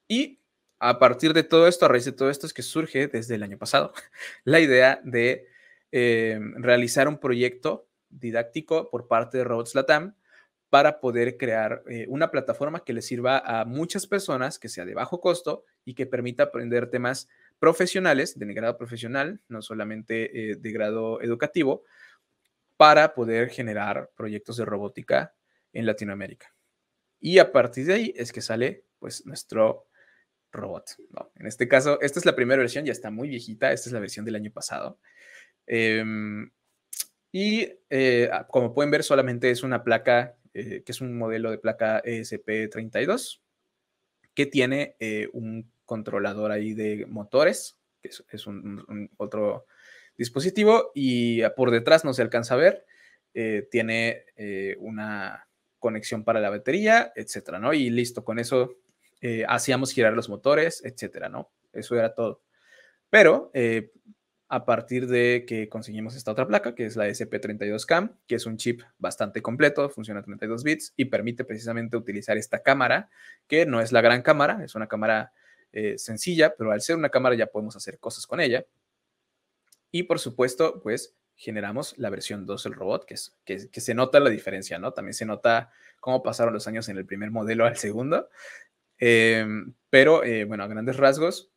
Y a partir de todo esto, a raíz de todo esto, es que surge desde el año pasado la idea de eh, realizar un proyecto didáctico por parte de Robots Latam para poder crear eh, una plataforma que le sirva a muchas personas, que sea de bajo costo y que permita aprender temas profesionales, de grado profesional, no solamente eh, de grado educativo, para poder generar proyectos de robótica en Latinoamérica. Y a partir de ahí es que sale pues nuestro robot. ¿no? En este caso, esta es la primera versión, ya está muy viejita, esta es la versión del año pasado. Em, y eh, como pueden ver, solamente es una placa, eh, que es un modelo de placa ESP32, que tiene un controlador ahí de motores, que es, un, otro dispositivo, y por detrás no se alcanza a ver, eh, tiene eh, una conexión para la batería, etcétera, ¿no? Y listo, con eso eh, hacíamos girar los motores, etcétera, ¿no? Eso era todo. Pero a partir de que conseguimos esta otra placa, que es la SP32CAM, que es un chip bastante completo, funciona a 32 bits y permite precisamente utilizar esta cámara, que no es la gran cámara, es una cámara eh, sencilla, pero al ser una cámara ya podemos hacer cosas con ella. Y por supuesto, pues generamos la versión 2 del robot, que, es, que, se nota la diferencia, ¿no? También se nota cómo pasaron los años en el primer modelo al segundo. Em, pero eh, bueno, a grandes rasgos,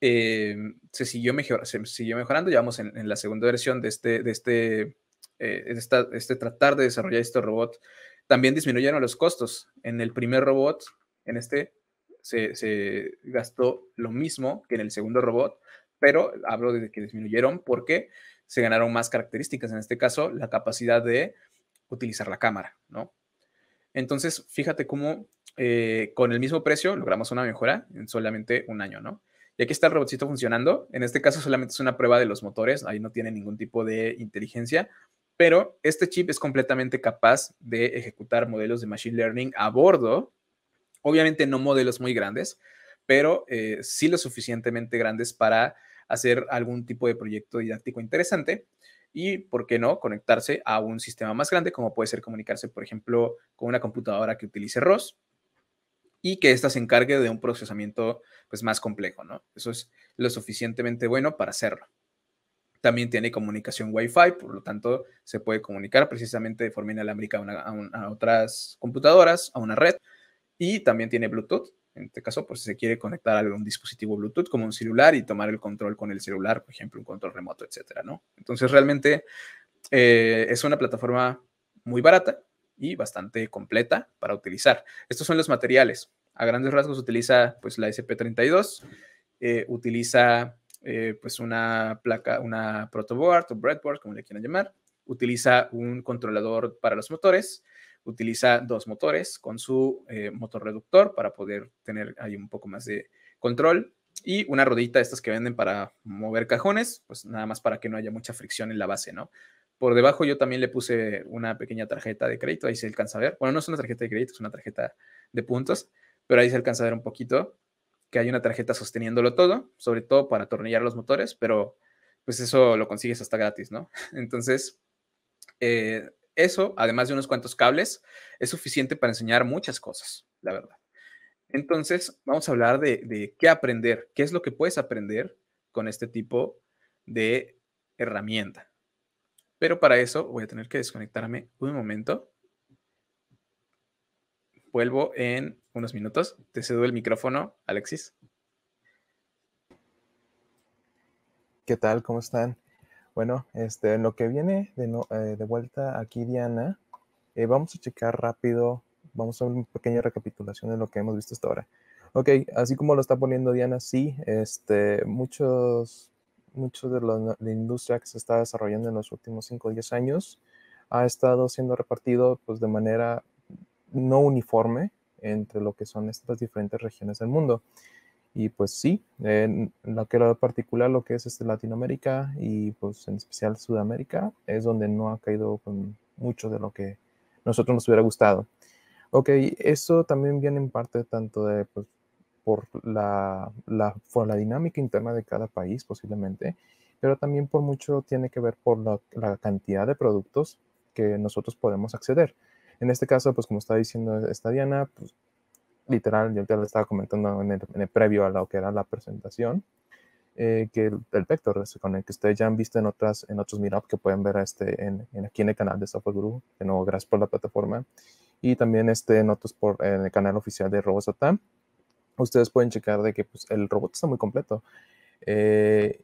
em, se, siguió mejor, se mejorando. Llevamos en, en, la segunda versión de este, de este, eh, este tratar de desarrollar este robot. También disminuyeron los costos. En el primer robot, en este, se, gastó lo mismo que en el segundo robot, pero hablo de que disminuyeron porque se ganaron más características, en este caso la capacidad de utilizar la cámara, ¿no? Entonces, fíjate cómo eh, con el mismo precio logramos una mejora en solamente un año, ¿no? Y aquí está el robotcito funcionando. En este caso solamente es una prueba de los motores, ahí no tiene ningún tipo de inteligencia, pero este chip es completamente capaz de ejecutar modelos de Machine Learning a bordo Obviamente no modelos muy grandes, pero eh, sí lo suficientemente grandes para hacer algún tipo de proyecto didáctico interesante y, ¿por qué no?, conectarse a un sistema más grande, como puede ser comunicarse, por ejemplo, con una computadora que utilice ROS y que ésta se encargue de un procesamiento pues, más complejo, ¿no? Eso es lo suficientemente bueno para hacerlo. También tiene comunicación Wi-Fi, por lo tanto, se puede comunicar precisamente de forma inalámbrica a, a otras computadoras, a una red y también tiene Bluetooth. En este caso, por pues, si se quiere conectar a algún dispositivo Bluetooth como un celular y tomar el control con el celular, por ejemplo, un control remoto, etcétera, ¿no? Entonces, realmente eh, es una plataforma muy barata y bastante completa para utilizar. Estos son los materiales. A grandes rasgos utiliza pues la SP32, eh, utiliza eh, pues una placa, una protoboard o breadboard, como le quieran llamar, utiliza un controlador para los motores, utiliza dos motores con su eh, motor reductor para poder tener ahí un poco más de control y una rodita estas que venden para mover cajones, pues nada más para que no haya mucha fricción en la base, ¿no? Por debajo yo también le puse una pequeña tarjeta de crédito, ahí se alcanza a ver. Bueno, no es una tarjeta de crédito, es una tarjeta de puntos, pero ahí se alcanza a ver un poquito que hay una tarjeta sosteniéndolo todo, sobre todo para atornillar los motores, pero pues eso lo consigues hasta gratis, ¿no? Entonces, eh, eso, además de unos cuantos cables, es suficiente para enseñar muchas cosas, la verdad. Entonces, vamos a hablar de, qué aprender, qué es lo que puedes aprender con este tipo de herramienta. Pero para eso voy a tener que desconectarme un momento. Vuelvo en unos minutos. Te cedo el micrófono, Alexis. ¿Qué tal? ¿Cómo están? Bueno, este, lo que viene de, eh, vuelta aquí, Diana, eh, vamos a checar rápido, vamos a una pequeña recapitulación de lo que hemos visto hasta ahora. Ok, así como lo está poniendo Diana, sí, este, muchos, muchos de la industria que se está desarrollando en los últimos 5 o 10 años ha estado siendo repartido pues, de manera no uniforme entre lo que son estas diferentes regiones del mundo. Y pues sí, en lo que lo particular, lo que es este Latinoamérica y pues en especial Sudamérica, es donde no ha caído pues, mucho de lo que nosotros nos hubiera gustado. Ok, eso también viene en parte tanto de, pues, por la, la dinámica interna de cada país posiblemente, pero también por mucho tiene que ver por la, la, cantidad de productos que nosotros podemos acceder. En este caso, pues como está diciendo esta Diana, pues, literal, yo ya lo estaba comentando en el, previo a lo que era la presentación, eh, que el, vector pues, con el que ustedes ya han visto en otras en otros meetup que pueden ver este en, aquí en el canal de Software Guru de nuevo gracias por la plataforma y también este en otros por en el canal oficial de Robosatam ustedes pueden checar de que pues, el robot está muy completo eh,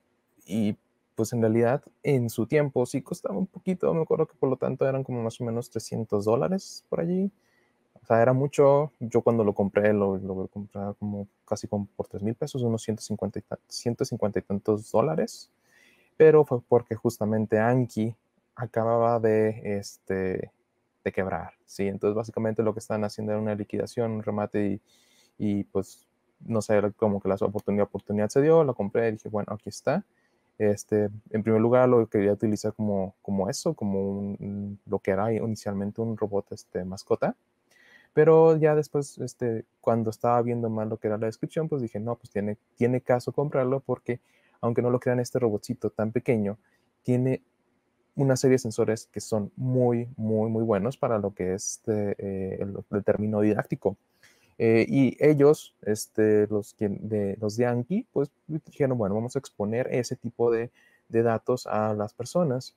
y pues en realidad en su tiempo sí costaba un poquito me acuerdo que por lo tanto eran como más o menos 300 dólares por allí o sea, era mucho. Yo cuando lo compré, lo, lo compraba como casi por 3 mil pesos, unos 150 y, 150 y tantos dólares. Pero fue porque justamente Anki acababa de, este, de quebrar, ¿sí? Entonces, básicamente lo que están haciendo era una liquidación, un remate y, y pues, no sé, como que la oportunidad, oportunidad se dio, la compré y dije, bueno, aquí está. Este, en primer lugar, lo quería utilizar como, como eso, como lo que era inicialmente un robot este, mascota. Pero ya después, este, cuando estaba viendo más lo que era la descripción, pues dije, no, pues tiene, tiene caso comprarlo porque, aunque no lo crean, este robotcito tan pequeño tiene una serie de sensores que son muy, muy, muy buenos para lo que es eh, el, término didáctico. Eh, y ellos, este, los, de, los de Anki, pues dijeron, bueno, vamos a exponer ese tipo de, de datos a las personas.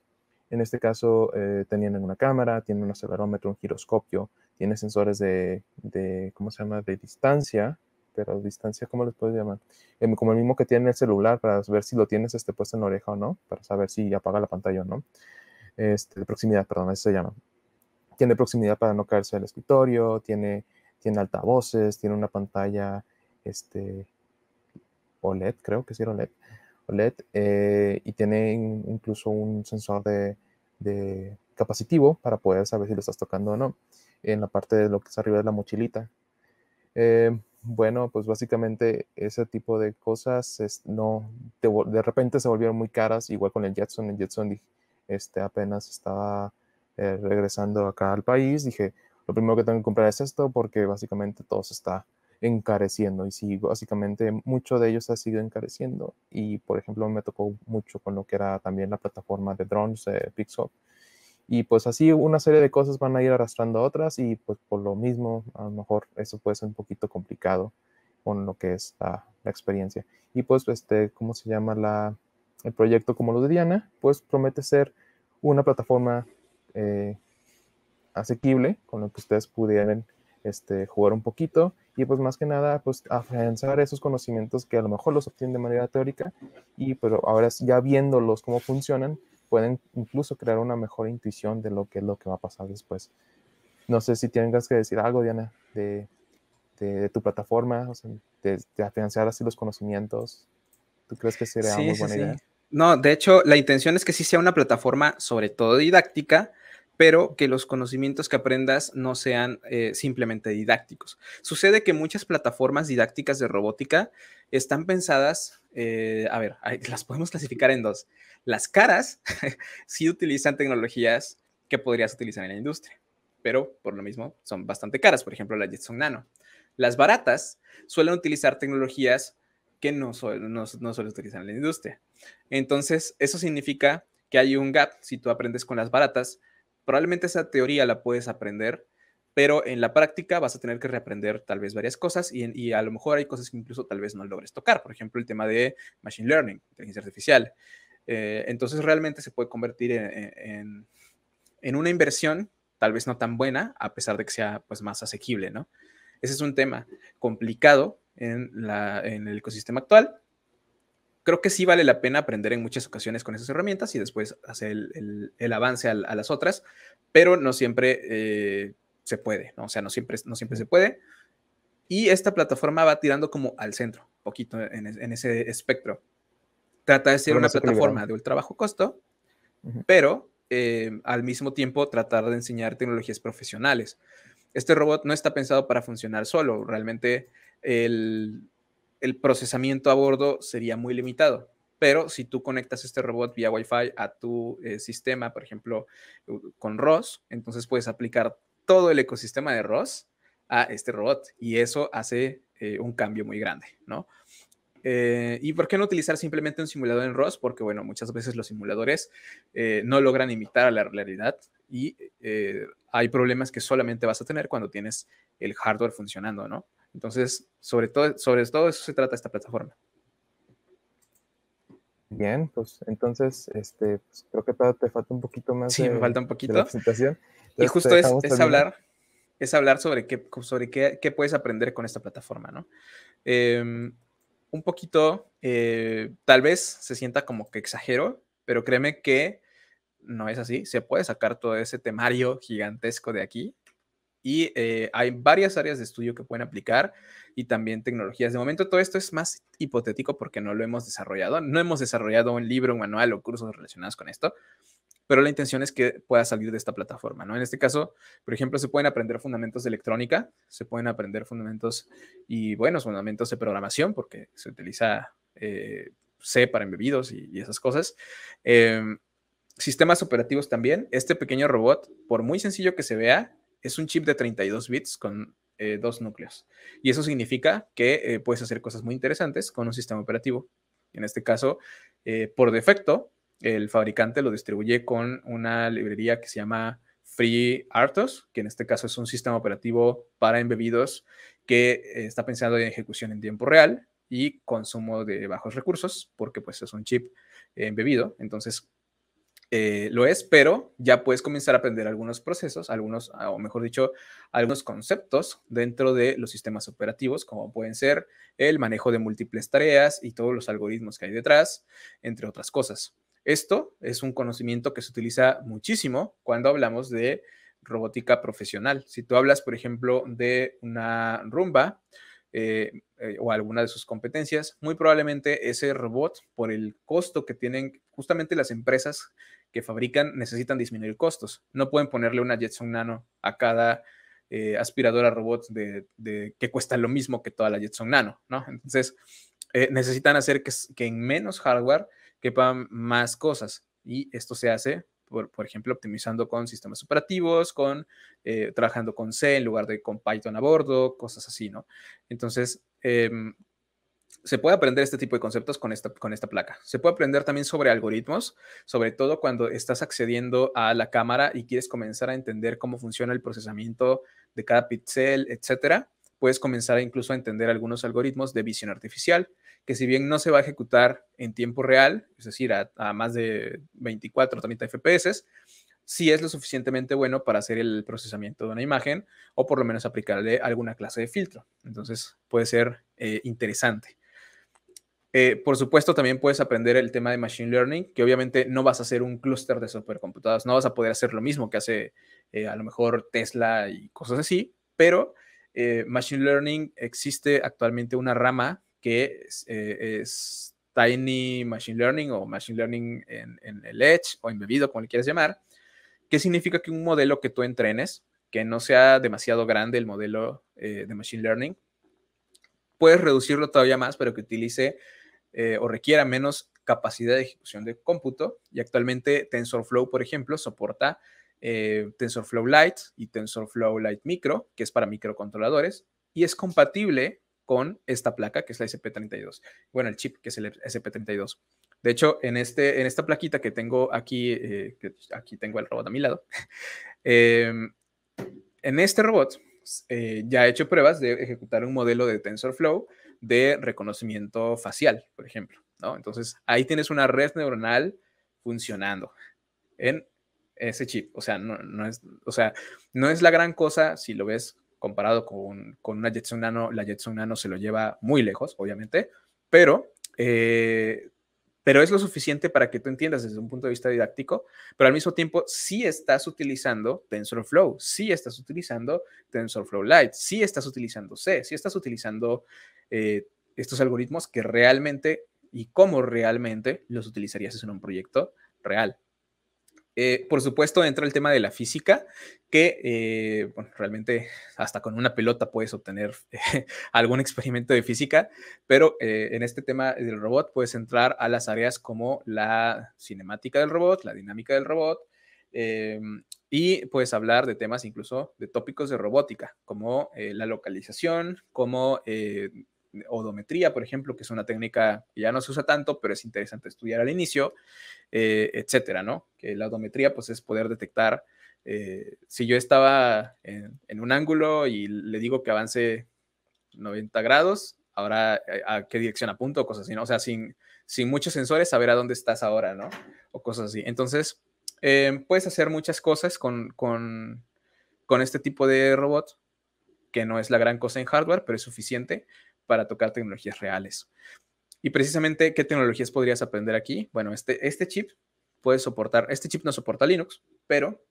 En este caso, eh, tenían una cámara, tiene un acelerómetro, un giroscopio, tiene sensores de, ¿cómo se llama?, de distancia, pero distancia, ¿cómo les puedes llamar? Em, como el mismo que tiene el celular para ver si lo tienes este, puesto en oreja o no, para saber si apaga la pantalla o no. Este, de proximidad, perdón, así se llama. Tiene proximidad para no caerse del escritorio, tiene, tiene altavoces, tiene una pantalla este, OLED, creo que sí era OLED, LED eh, y tiene incluso un sensor de, capacitivo para poder saber si lo estás tocando o no en la parte de lo que es arriba de la mochilita. Eh, bueno, pues básicamente ese tipo de cosas no, de, repente se volvieron muy caras, igual con el Jetson. El Jetson este, apenas estaba eh, regresando acá al país. Dije, lo primero que tengo que comprar es esto porque básicamente todo se está encareciendo y si básicamente mucho de ellos ha sido encareciendo y por ejemplo me tocó mucho con lo que era también la plataforma de drones eh, pixel y pues así una serie de cosas van a ir arrastrando a otras y pues por lo mismo a lo mejor eso puede ser un poquito complicado con lo que es la, experiencia y pues este cómo se llama la el proyecto como lo de Diana pues promete ser una plataforma eh, asequible con lo que ustedes pudieran este, jugar un poquito y pues más que nada pues afianzar esos conocimientos que a lo mejor los obtienen de manera teórica y pero ahora ya viéndolos cómo funcionan pueden incluso crear una mejor intuición de lo que es lo que va a pasar después. No sé si tengas que decir algo, Diana, de, tu plataforma, de, afianzar así los conocimientos. ¿Tú crees que sería muy buena idea? No, de hecho, la intención es que sí sea una plataforma sobre todo didáctica, pero que los conocimientos que aprendas no sean eh, simplemente didácticos. Sucede que muchas plataformas didácticas de robótica están pensadas, eh, a ver, las podemos clasificar en dos. Las caras sí utilizan tecnologías que podrías utilizar en la industria, pero por lo mismo son bastante caras, por ejemplo la Jetson Nano. Las baratas suelen utilizar tecnologías que no, suelen no, utilizar en la industria. Entonces, eso significa que hay un gap si tú aprendes con las baratas probablemente esa teoría la puedes aprender, pero en la práctica vas a tener que reaprender tal vez varias cosas y, a lo mejor hay cosas que incluso tal vez no logres tocar, por ejemplo el tema de Machine Learning, inteligencia artificial. Eh, entonces realmente se puede convertir en, en, en, una inversión tal vez no tan buena, a pesar de que sea pues más asequible, ¿no? Ese es un tema complicado en, la, en el ecosistema actual, creo que sí vale la pena aprender en muchas ocasiones con esas herramientas y después hacer el, el, avance a, las otras, pero no siempre eh, se puede, ¿no? o sea, no siempre, no siempre se puede. Y esta plataforma va tirando como al centro, poquito en, en ese espectro. Trata de ser una plataforma de ultra bajo costo, pero eh, al mismo tiempo tratar de enseñar tecnologías profesionales. Este robot no está pensado para funcionar solo, realmente el el procesamiento a bordo sería muy limitado. Pero si tú conectas este robot vía Wi-Fi a tu eh, sistema, por ejemplo, con ROS, entonces puedes aplicar todo el ecosistema de ROS a este robot. Y eso hace eh, un cambio muy grande, ¿no? Eh, ¿Y por qué no utilizar simplemente un simulador en ROS? Porque, bueno, muchas veces los simuladores no logran imitar a la realidad y hay problemas que solamente vas a tener cuando tienes el hardware funcionando, ¿no? Entonces, sobre todo, sobre todo eso se trata esta plataforma. Bien, pues entonces, este, pues, creo que te falta un poquito más. Sí, me falta un poquito. y justo es, hablar, es hablar sobre qué, sobre qué, qué puedes aprender con esta plataforma, ¿no? Em, un poquito, eh, tal vez se sienta como que exagero, pero créeme que no es así. Se puede sacar todo ese temario gigantesco de aquí. Y eh, hay varias áreas de estudio que pueden aplicar y también tecnologías. De momento todo esto es más hipotético porque no lo hemos desarrollado. No hemos desarrollado un libro, un manual o cursos relacionados con esto, pero la intención es que pueda salir de esta plataforma, ¿no? En este caso, por ejemplo, se pueden aprender fundamentos de electrónica, se pueden aprender fundamentos y buenos fundamentos de programación porque se utiliza eh, C para embebidos y, y esas cosas. Em, sistemas operativos también. Este pequeño robot, por muy sencillo que se vea, es un chip de 32 bits con eh, dos núcleos. Y eso significa que eh, puedes hacer cosas muy interesantes con un sistema operativo. En este caso, eh, por defecto, el fabricante lo distribuye con una librería que se llama FreeRTOS, que en este caso es un sistema operativo para embebidos que está pensado en ejecución en tiempo real y consumo de bajos recursos, porque pues es un chip embebido. Entonces, eh, lo es, pero ya puedes comenzar a aprender algunos procesos, algunos, ah, o mejor dicho, algunos conceptos dentro de los sistemas operativos, como pueden ser el manejo de múltiples tareas y todos los algoritmos que hay detrás, entre otras cosas. Esto es un conocimiento que se utiliza muchísimo cuando hablamos de robótica profesional. Si tú hablas, por ejemplo, de una rumba, eh, eh, o alguna de sus competencias, muy probablemente ese robot, por el costo que tienen justamente las empresas que fabrican necesitan disminuir costos. No pueden ponerle una Jetson Nano a cada eh, aspiradora robot de, que cuesta lo mismo que toda la Jetson Nano, ¿no? Entonces, eh, necesitan hacer que, que, en menos hardware quepan más cosas. Y esto se hace, por, ejemplo, optimizando con sistemas operativos, con eh, trabajando con C en lugar de con Python a bordo, cosas así, ¿no? Entonces, em, se puede aprender este tipo de conceptos con esta, con esta placa. Se puede aprender también sobre algoritmos, sobre todo cuando estás accediendo a la cámara y quieres comenzar a entender cómo funciona el procesamiento de cada píxel, etcétera. Puedes comenzar incluso a entender algunos algoritmos de visión artificial, que si bien no se va a ejecutar en tiempo real, es decir, a, más de 24 o 30 FPS, sí es lo suficientemente bueno para hacer el procesamiento de una imagen o por lo menos aplicarle alguna clase de filtro. Entonces puede ser eh, interesante. Eh, por supuesto, también puedes aprender el tema de Machine Learning, que obviamente no vas a hacer un clúster de supercomputadoras, no vas a poder hacer lo mismo que hace eh, a lo mejor Tesla y cosas así, pero eh, Machine Learning existe actualmente una rama que es, Tiny Machine Learning o Machine Learning en, el Edge o embebido, como le quieras llamar, que significa que un modelo que tú entrenes, que no sea demasiado grande el modelo de Machine Learning, puedes reducirlo todavía más, pero que utilice eh, o requiera menos capacidad de ejecución de cómputo. Y actualmente TensorFlow, por ejemplo, soporta eh, TensorFlow Lite y TensorFlow Lite Micro, que es para microcontroladores, y es compatible con esta placa, que es la SP32. Bueno, el chip, que es el SP32. De hecho, en, este, en esta plaquita que tengo aquí, eh, aquí tengo el robot a mi lado, em, en este robot ya he hecho pruebas de ejecutar un modelo de TensorFlow de reconocimiento facial, por ejemplo. ¿no? Entonces, ahí tienes una red neuronal funcionando en ese chip. O sea, no, es, o sea, no es la gran cosa si lo ves comparado con, con una Jetson Nano. La Jetson Nano se lo lleva muy lejos, obviamente, pero eh, pero es lo suficiente para que tú entiendas desde un punto de vista didáctico, pero al mismo tiempo sí estás utilizando TensorFlow, sí estás utilizando TensorFlow Lite, sí estás utilizando C, sí estás utilizando eh, estos algoritmos que realmente y cómo realmente los utilizarías en un proyecto real. Eh, por supuesto, entra el tema de la física, que eh, realmente hasta con una pelota puedes obtener algún experimento de física, pero eh, en este tema del robot puedes entrar a las áreas como la cinemática del robot, la dinámica del robot, em, y puedes hablar de temas incluso de tópicos de robótica, como la localización, como odometría, por ejemplo, que es una técnica que ya no se usa tanto, pero es interesante estudiar al inicio, eh, etcétera, ¿no? Que la odometría, pues, es poder detectar eh, si yo estaba en, un ángulo y le digo que avance 90 grados, ahora eh, a, qué dirección apunto, cosas así, ¿no? O sea, sin, sin muchos sensores, saber a dónde estás ahora, ¿no? O cosas así. Entonces, puedes hacer muchas cosas con, con, con este tipo de robot, que no es la gran cosa en hardware, pero es suficiente para tocar tecnologías reales. Y precisamente, ¿qué tecnologías podrías aprender aquí? Bueno, este, este, chip puede soportar, este chip no soporta Linux, pero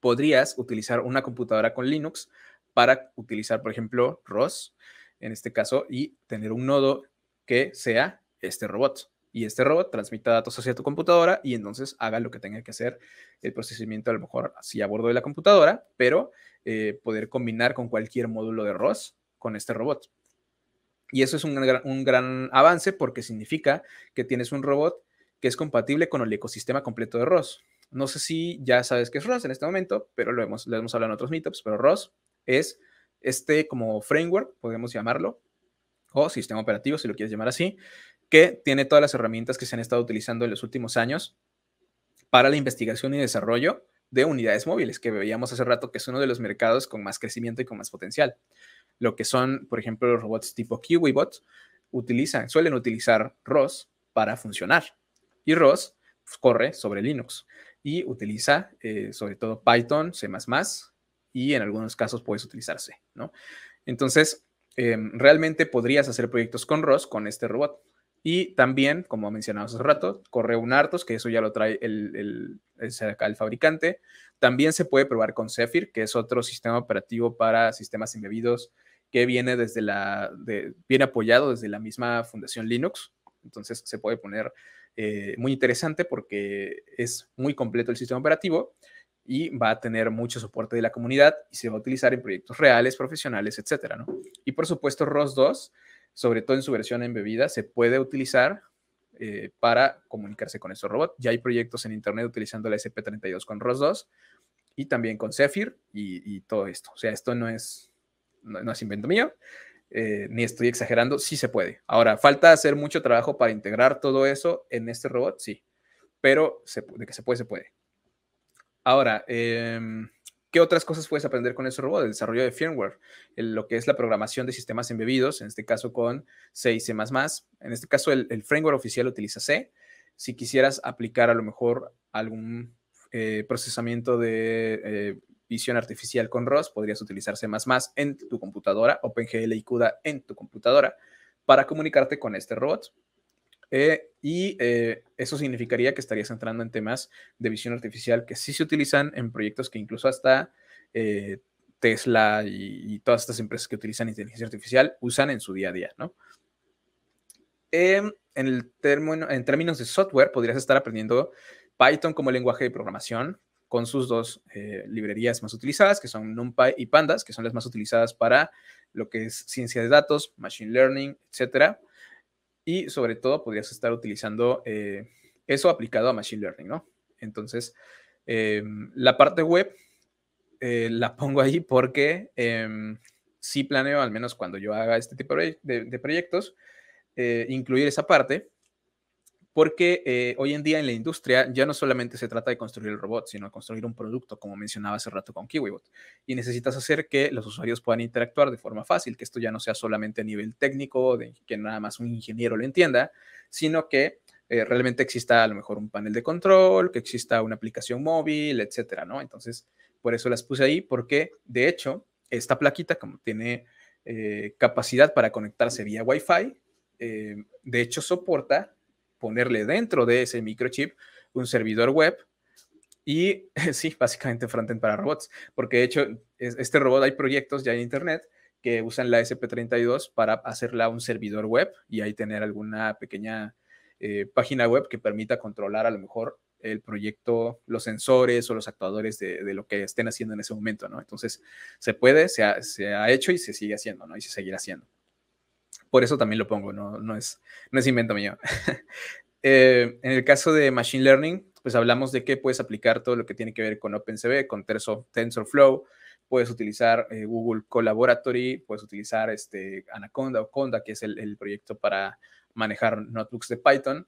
podrías utilizar una computadora con Linux para utilizar, por ejemplo, ROS, en este caso, y tener un nodo que sea este robot. Y este robot transmita datos hacia tu computadora y entonces haga lo que tenga que hacer el procesamiento, a lo mejor así a bordo de la computadora, pero eh, poder combinar con cualquier módulo de ROS con este robot. Y eso es un gran, avance porque significa que tienes un robot que es compatible con el ecosistema completo de ROS. No sé si ya sabes qué es ROS en este momento, pero lo hemos, lo hemos hablado en otros meetups, pero ROS es este como framework, podemos llamarlo, o sistema operativo, si lo quieres llamar así, que tiene todas las herramientas que se han estado utilizando en los últimos años para la investigación y desarrollo de unidades móviles, que veíamos hace rato que es uno de los mercados con más crecimiento y con más potencial lo que son, por ejemplo, los robots tipo KiwiBot, utilizan, suelen utilizar ROS para funcionar. Y ROS pues, corre sobre Linux y utiliza eh, sobre todo Python, C++ y en algunos casos puedes utilizarse, ¿no? Entonces, em, realmente podrías hacer proyectos con ROS con este robot. Y también, como mencionamos hace rato, corre un Artos, que eso ya lo trae el, el, el, el fabricante. También se puede probar con Zephyr, que es otro sistema operativo para sistemas embebidos que viene desde la, apoyado desde la misma Fundación Linux. Entonces se puede poner eh, muy interesante porque es muy completo el sistema operativo y va a tener mucho soporte de la comunidad y se va a utilizar en proyectos reales, profesionales, etcétera, Y por supuesto, ROS 2, sobre todo en su versión embebida, se puede utilizar eh, para comunicarse con esos robots. Ya hay proyectos en Internet utilizando la SP32 con ROS 2 y también con Zephyr y, y todo esto. O sea, esto no es no, es invento mío, eh, ni estoy exagerando, sí se puede. Ahora, falta hacer mucho trabajo para integrar todo eso en este robot, sí, pero de que se puede, se puede. Ahora, em, ¿qué otras cosas puedes aprender con ese robot? El desarrollo de firmware, lo que es la programación de sistemas embebidos, en este caso con C y C++. En este caso, el, framework oficial utiliza C. Si quisieras aplicar a lo mejor algún eh, procesamiento de eh, visión artificial con ROS, podrías utilizarse más más en tu computadora, OpenGL y CUDA en tu computadora, para comunicarte con este robot. Eh, y eh, eso significaría que estarías entrando en temas de visión artificial que sí se utilizan en proyectos que incluso hasta eh, Tesla y, y, todas estas empresas que utilizan inteligencia artificial usan en su día a día, ¿no? Em, en, el término, en términos de software, podrías estar aprendiendo Python como lenguaje de programación, con sus dos eh, librerías más utilizadas, que son NumPy y Pandas, que son las más utilizadas para lo que es ciencia de datos, machine learning, etcétera. Y sobre todo podrías estar utilizando eh, eso aplicado a machine learning, ¿no? Entonces, em, la parte web eh, la pongo ahí porque em, sí planeo, al menos cuando yo haga este tipo de proyectos, incluir esa parte porque eh, hoy en día en la industria ya no solamente se trata de construir el robot, sino construir un producto, como mencionaba hace rato con KiwiBot. Y necesitas hacer que los usuarios puedan interactuar de forma fácil, que esto ya no sea solamente a nivel técnico, de que nada más un ingeniero lo entienda, sino que eh, realmente exista a lo mejor un panel de control, que exista una aplicación móvil, etcétera, ¿no? Entonces, por eso las puse ahí, porque de hecho, esta plaquita, como tiene eh, capacidad para conectarse vía Wi-Fi, de hecho soporta ponerle dentro de ese microchip un servidor web y sí, básicamente frontend para robots, porque de hecho este robot hay proyectos ya en internet que usan la SP32 para hacerla un servidor web y ahí tener alguna pequeña eh, página web que permita controlar a lo mejor el proyecto, los sensores o los actuadores de, lo que estén haciendo en ese momento, ¿no? Entonces, se puede, se ha hecho y se sigue haciendo, ¿no? Y se seguirá haciendo. Por eso también lo pongo, no, es, no es invento mío. Eh, en el caso de Machine Learning, pues hablamos de que puedes aplicar todo lo que tiene que ver con OpenCV, con TensorFlow, puedes utilizar eh, Google Collaboratory, puedes utilizar este Anaconda o Conda, que es el, proyecto para manejar notebooks de Python,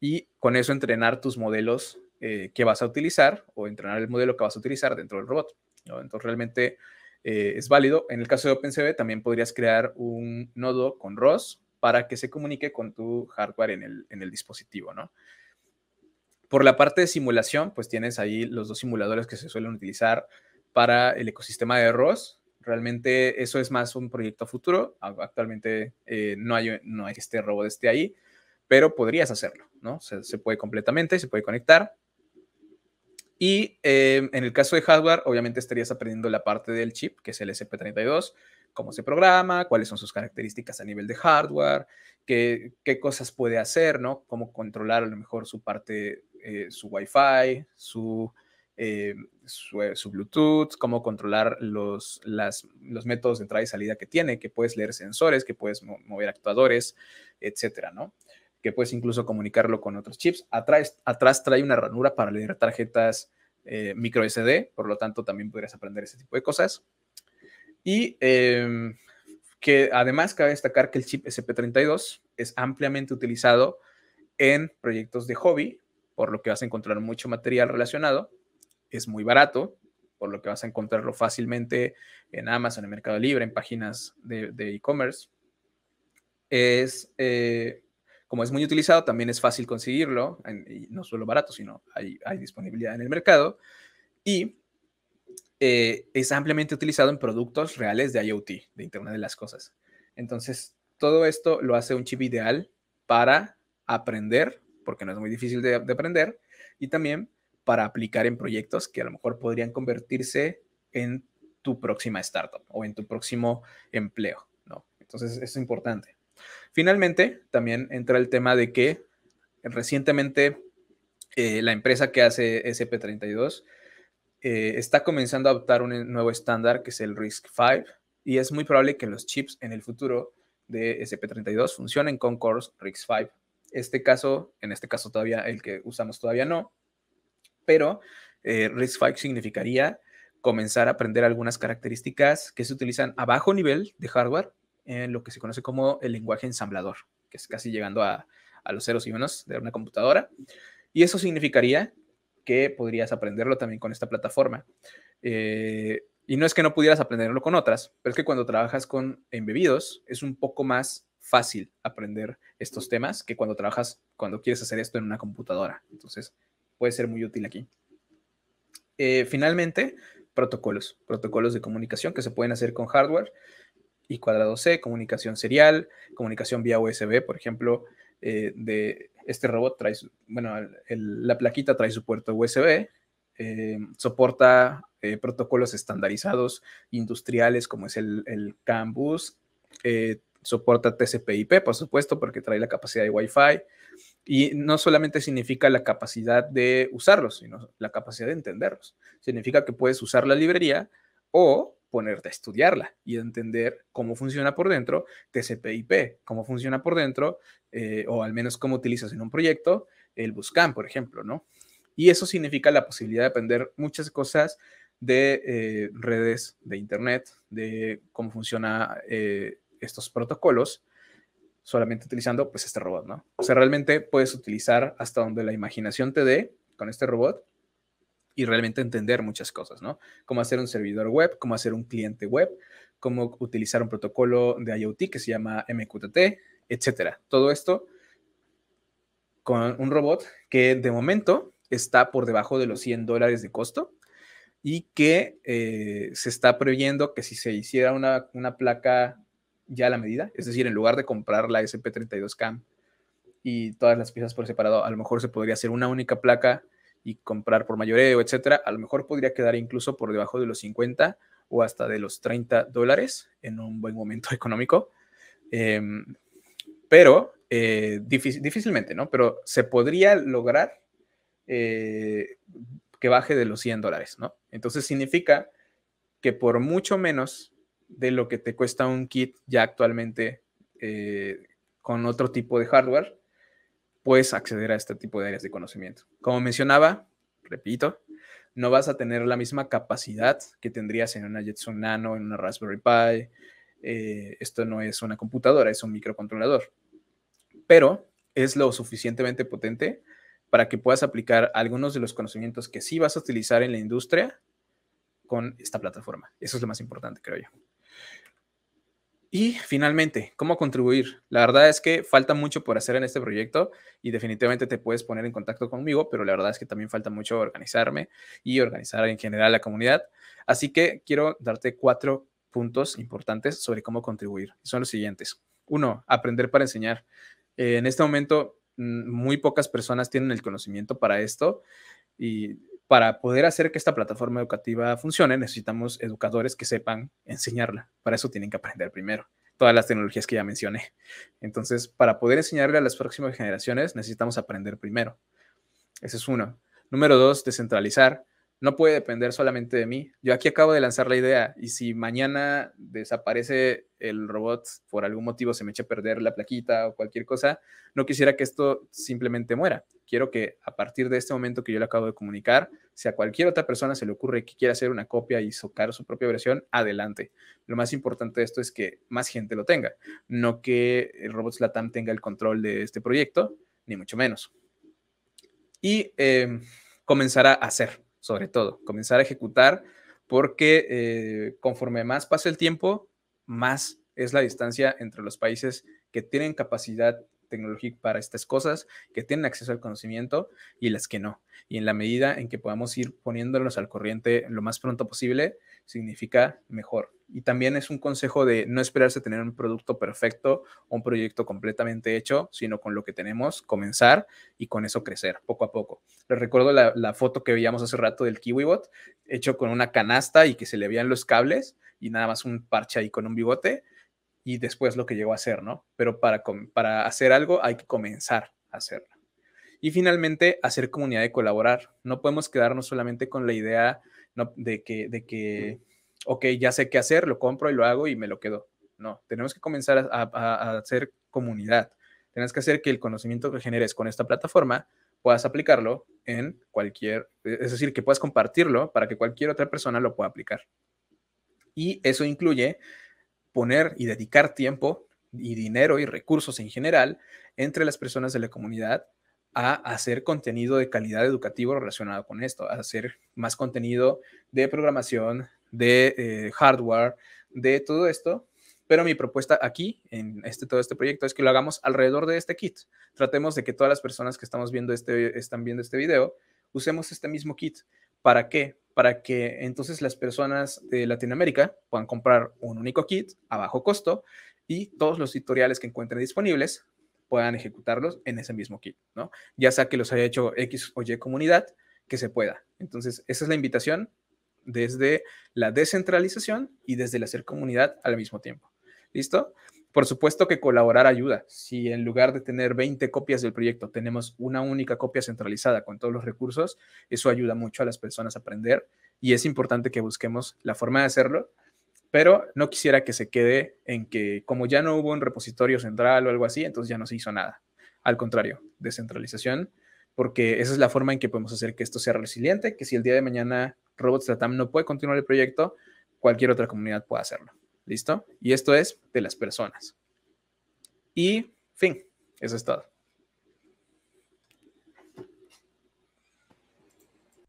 y con eso entrenar tus modelos eh, que vas a utilizar o entrenar el modelo que vas a utilizar dentro del robot. Entonces, realmente eh, es válido. En el caso de OpenCV también podrías crear un nodo con ROS para que se comunique con tu hardware en el, en el dispositivo, ¿no? Por la parte de simulación, pues tienes ahí los dos simuladores que se suelen utilizar para el ecosistema de ROS. Realmente eso es más un proyecto futuro. Actualmente eh, no, hay, no hay este robot este ahí, pero podrías hacerlo, ¿no? Se, se puede completamente, se puede conectar y eh, en el caso de hardware, obviamente estarías aprendiendo la parte del chip, que es el SP32, cómo se programa, cuáles son sus características a nivel de hardware, qué, cosas puede hacer, ¿no? Cómo controlar a lo mejor su parte, eh, su Wi-Fi, eh, su, Bluetooth, cómo controlar los, los métodos de entrada y salida que tiene, que puedes leer sensores, que puedes mover actuadores, etcétera, ¿no? que puedes incluso comunicarlo con otros chips. Atrás, atrás trae una ranura para leer tarjetas eh, micro SD, por lo tanto también podrías aprender ese tipo de cosas. Y em, que además cabe destacar que el chip SP32 es ampliamente utilizado en proyectos de hobby, por lo que vas a encontrar mucho material relacionado. Es muy barato, por lo que vas a encontrarlo fácilmente en Amazon, en Mercado Libre, en páginas de e-commerce. es eh, como es muy utilizado, también es fácil conseguirlo, no solo barato, sino hay, disponibilidad en el mercado. Y eh, es ampliamente utilizado en productos reales de IoT, de Internet de las Cosas. Entonces, todo esto lo hace un chip ideal para aprender, porque no es muy difícil de, aprender, y también para aplicar en proyectos que a lo mejor podrían convertirse en tu próxima startup o en tu próximo empleo, ¿no? Entonces, es importante. Finalmente, también entra el tema de que recientemente eh, la empresa que hace SP32 eh, está comenzando a adoptar un nuevo estándar que es el RISC-V y es muy probable que los chips en el futuro de SP32 funcionen con cores RISC-V. Este caso, en este caso todavía el que usamos todavía no, pero eh, RISC-V significaría comenzar a aprender algunas características que se utilizan a bajo nivel de hardware en lo que se conoce como el lenguaje ensamblador, que es casi llegando a, los ceros y unos de una computadora. Y eso significaría que podrías aprenderlo también con esta plataforma. Eh, y no es que no pudieras aprenderlo con otras, pero es que cuando trabajas con embebidos es un poco más fácil aprender estos temas que cuando trabajas, cuando quieres hacer esto en una computadora. Entonces, puede ser muy útil aquí. Eh, finalmente, protocolos, protocolos de comunicación que se pueden hacer con hardware y cuadrado C, comunicación serial, comunicación vía USB, por ejemplo, eh, de este robot trae, bueno, la plaquita trae su puerto USB, eh, soporta eh, protocolos estandarizados industriales como es el, el CAN bus, soporta tcp por supuesto, porque trae la capacidad de Wi-Fi. Y no solamente significa la capacidad de usarlos, sino la capacidad de entenderlos. Significa que puedes usar la librería o ponerte a estudiarla y entender cómo funciona por dentro TCP/IP, cómo funciona por dentro, eh, o al menos cómo utilizas en un proyecto el Buscan, por ejemplo, ¿no? Y eso significa la posibilidad de aprender muchas cosas de eh, redes de Internet, de cómo funcionan eh, estos protocolos, solamente utilizando pues este robot, ¿no? O sea, realmente puedes utilizar hasta donde la imaginación te dé con este robot y realmente entender muchas cosas, ¿no? Cómo hacer un servidor web, cómo hacer un cliente web, cómo utilizar un protocolo de IoT que se llama MQTT, etcétera. Todo esto con un robot que de momento está por debajo de los 100 dólares de costo y que eh, se está previendo que si se hiciera una, una placa ya a la medida, es decir, en lugar de comprar la SP32CAM y todas las piezas por separado, a lo mejor se podría hacer una única placa y comprar por mayoreo, etcétera, a lo mejor podría quedar incluso por debajo de los 50 o hasta de los 30 dólares en un buen momento económico. Em, pero eh, difícilmente, ¿no? Pero se podría lograr eh, que baje de los 100 dólares, ¿no? Entonces significa que por mucho menos de lo que te cuesta un kit ya actualmente eh, con otro tipo de hardware, puedes acceder a este tipo de áreas de conocimiento. Como mencionaba, repito, no vas a tener la misma capacidad que tendrías en una Jetson Nano, en una Raspberry Pi. Eh, esto no es una computadora, es un microcontrolador. Pero es lo suficientemente potente para que puedas aplicar algunos de los conocimientos que sí vas a utilizar en la industria con esta plataforma. Eso es lo más importante, creo yo. Y finalmente, ¿cómo contribuir? La verdad es que falta mucho por hacer en este proyecto y definitivamente te puedes poner en contacto conmigo, pero la verdad es que también falta mucho organizarme y organizar en general la comunidad. Así que quiero darte cuatro puntos importantes sobre cómo contribuir. Son los siguientes. Uno, aprender para enseñar. Eh, en este momento, mm, muy pocas personas tienen el conocimiento para esto y para poder hacer que esta plataforma educativa funcione, necesitamos educadores que sepan enseñarla. Para eso tienen que aprender primero todas las tecnologías que ya mencioné. Entonces, para poder enseñarle a las próximas generaciones, necesitamos aprender primero. Ese es uno. Número dos, descentralizar no puede depender solamente de mí. Yo aquí acabo de lanzar la idea y si mañana desaparece el robot, por algún motivo se me echa a perder la plaquita o cualquier cosa, no quisiera que esto simplemente muera. Quiero que a partir de este momento que yo le acabo de comunicar, si a cualquier otra persona se le ocurre que quiera hacer una copia y socar su propia versión, adelante. Lo más importante de esto es que más gente lo tenga, no que el robot Slatam tenga el control de este proyecto, ni mucho menos. Y em, comenzará a hacer sobre todo, comenzar a ejecutar, porque eh, conforme más pasa el tiempo, más es la distancia entre los países que tienen capacidad tecnología para estas cosas, que tienen acceso al conocimiento y las que no. Y en la medida en que podamos ir poniéndolos al corriente lo más pronto posible, significa mejor. Y también es un consejo de no esperarse tener un producto perfecto o un proyecto completamente hecho, sino con lo que tenemos, comenzar y con eso crecer poco a poco. Les recuerdo la, foto que veíamos hace rato del KiwiBot, hecho con una canasta y que se le veían los cables y nada más un parche ahí con un bigote y después lo que llegó a hacer, ¿no? Pero para, para hacer algo hay que comenzar a hacerlo. Y finalmente, hacer comunidad y colaborar. No podemos quedarnos solamente con la idea de que, de que ok, ya sé qué hacer, lo compro y lo hago y me lo quedo. No, tenemos que comenzar a, hacer comunidad. Tienes que hacer que el conocimiento que generes con esta plataforma puedas aplicarlo en cualquier, e-, es decir, que puedas compartirlo para que cualquier otra persona lo pueda aplicar. Y eso incluye poner y dedicar tiempo y dinero y recursos en general entre las personas de la comunidad a hacer contenido de calidad educativo relacionado con esto, a hacer más contenido de programación, de eh, hardware, de todo esto. Pero mi propuesta aquí, en este, todo este proyecto, es que lo hagamos alrededor de este kit. Tratemos de que todas las personas que estamos viendo este, están viendo este video, usemos este mismo kit. ¿Para qué? Para que entonces las personas de Latinoamérica puedan comprar un único kit a bajo costo y todos los tutoriales que encuentren disponibles puedan ejecutarlos en ese mismo kit, ¿no? Ya sea que los haya hecho X o Y comunidad, que se pueda. Entonces, esa es la invitación desde la descentralización y desde el hacer comunidad al mismo tiempo. ¿Listo? Por supuesto que colaborar ayuda. Si en lugar de tener 20 copias del proyecto tenemos una única copia centralizada con todos los recursos, eso ayuda mucho a las personas a aprender y es importante que busquemos la forma de hacerlo, pero no quisiera que se quede en que como ya no hubo un repositorio central o algo así, entonces ya no se hizo nada. Al contrario, descentralización, porque esa es la forma en que podemos hacer que esto sea resiliente, que si el día de mañana Robots no puede continuar el proyecto, cualquier otra comunidad pueda hacerlo. ¿Listo? Y esto es de las personas. Y fin, eso es todo.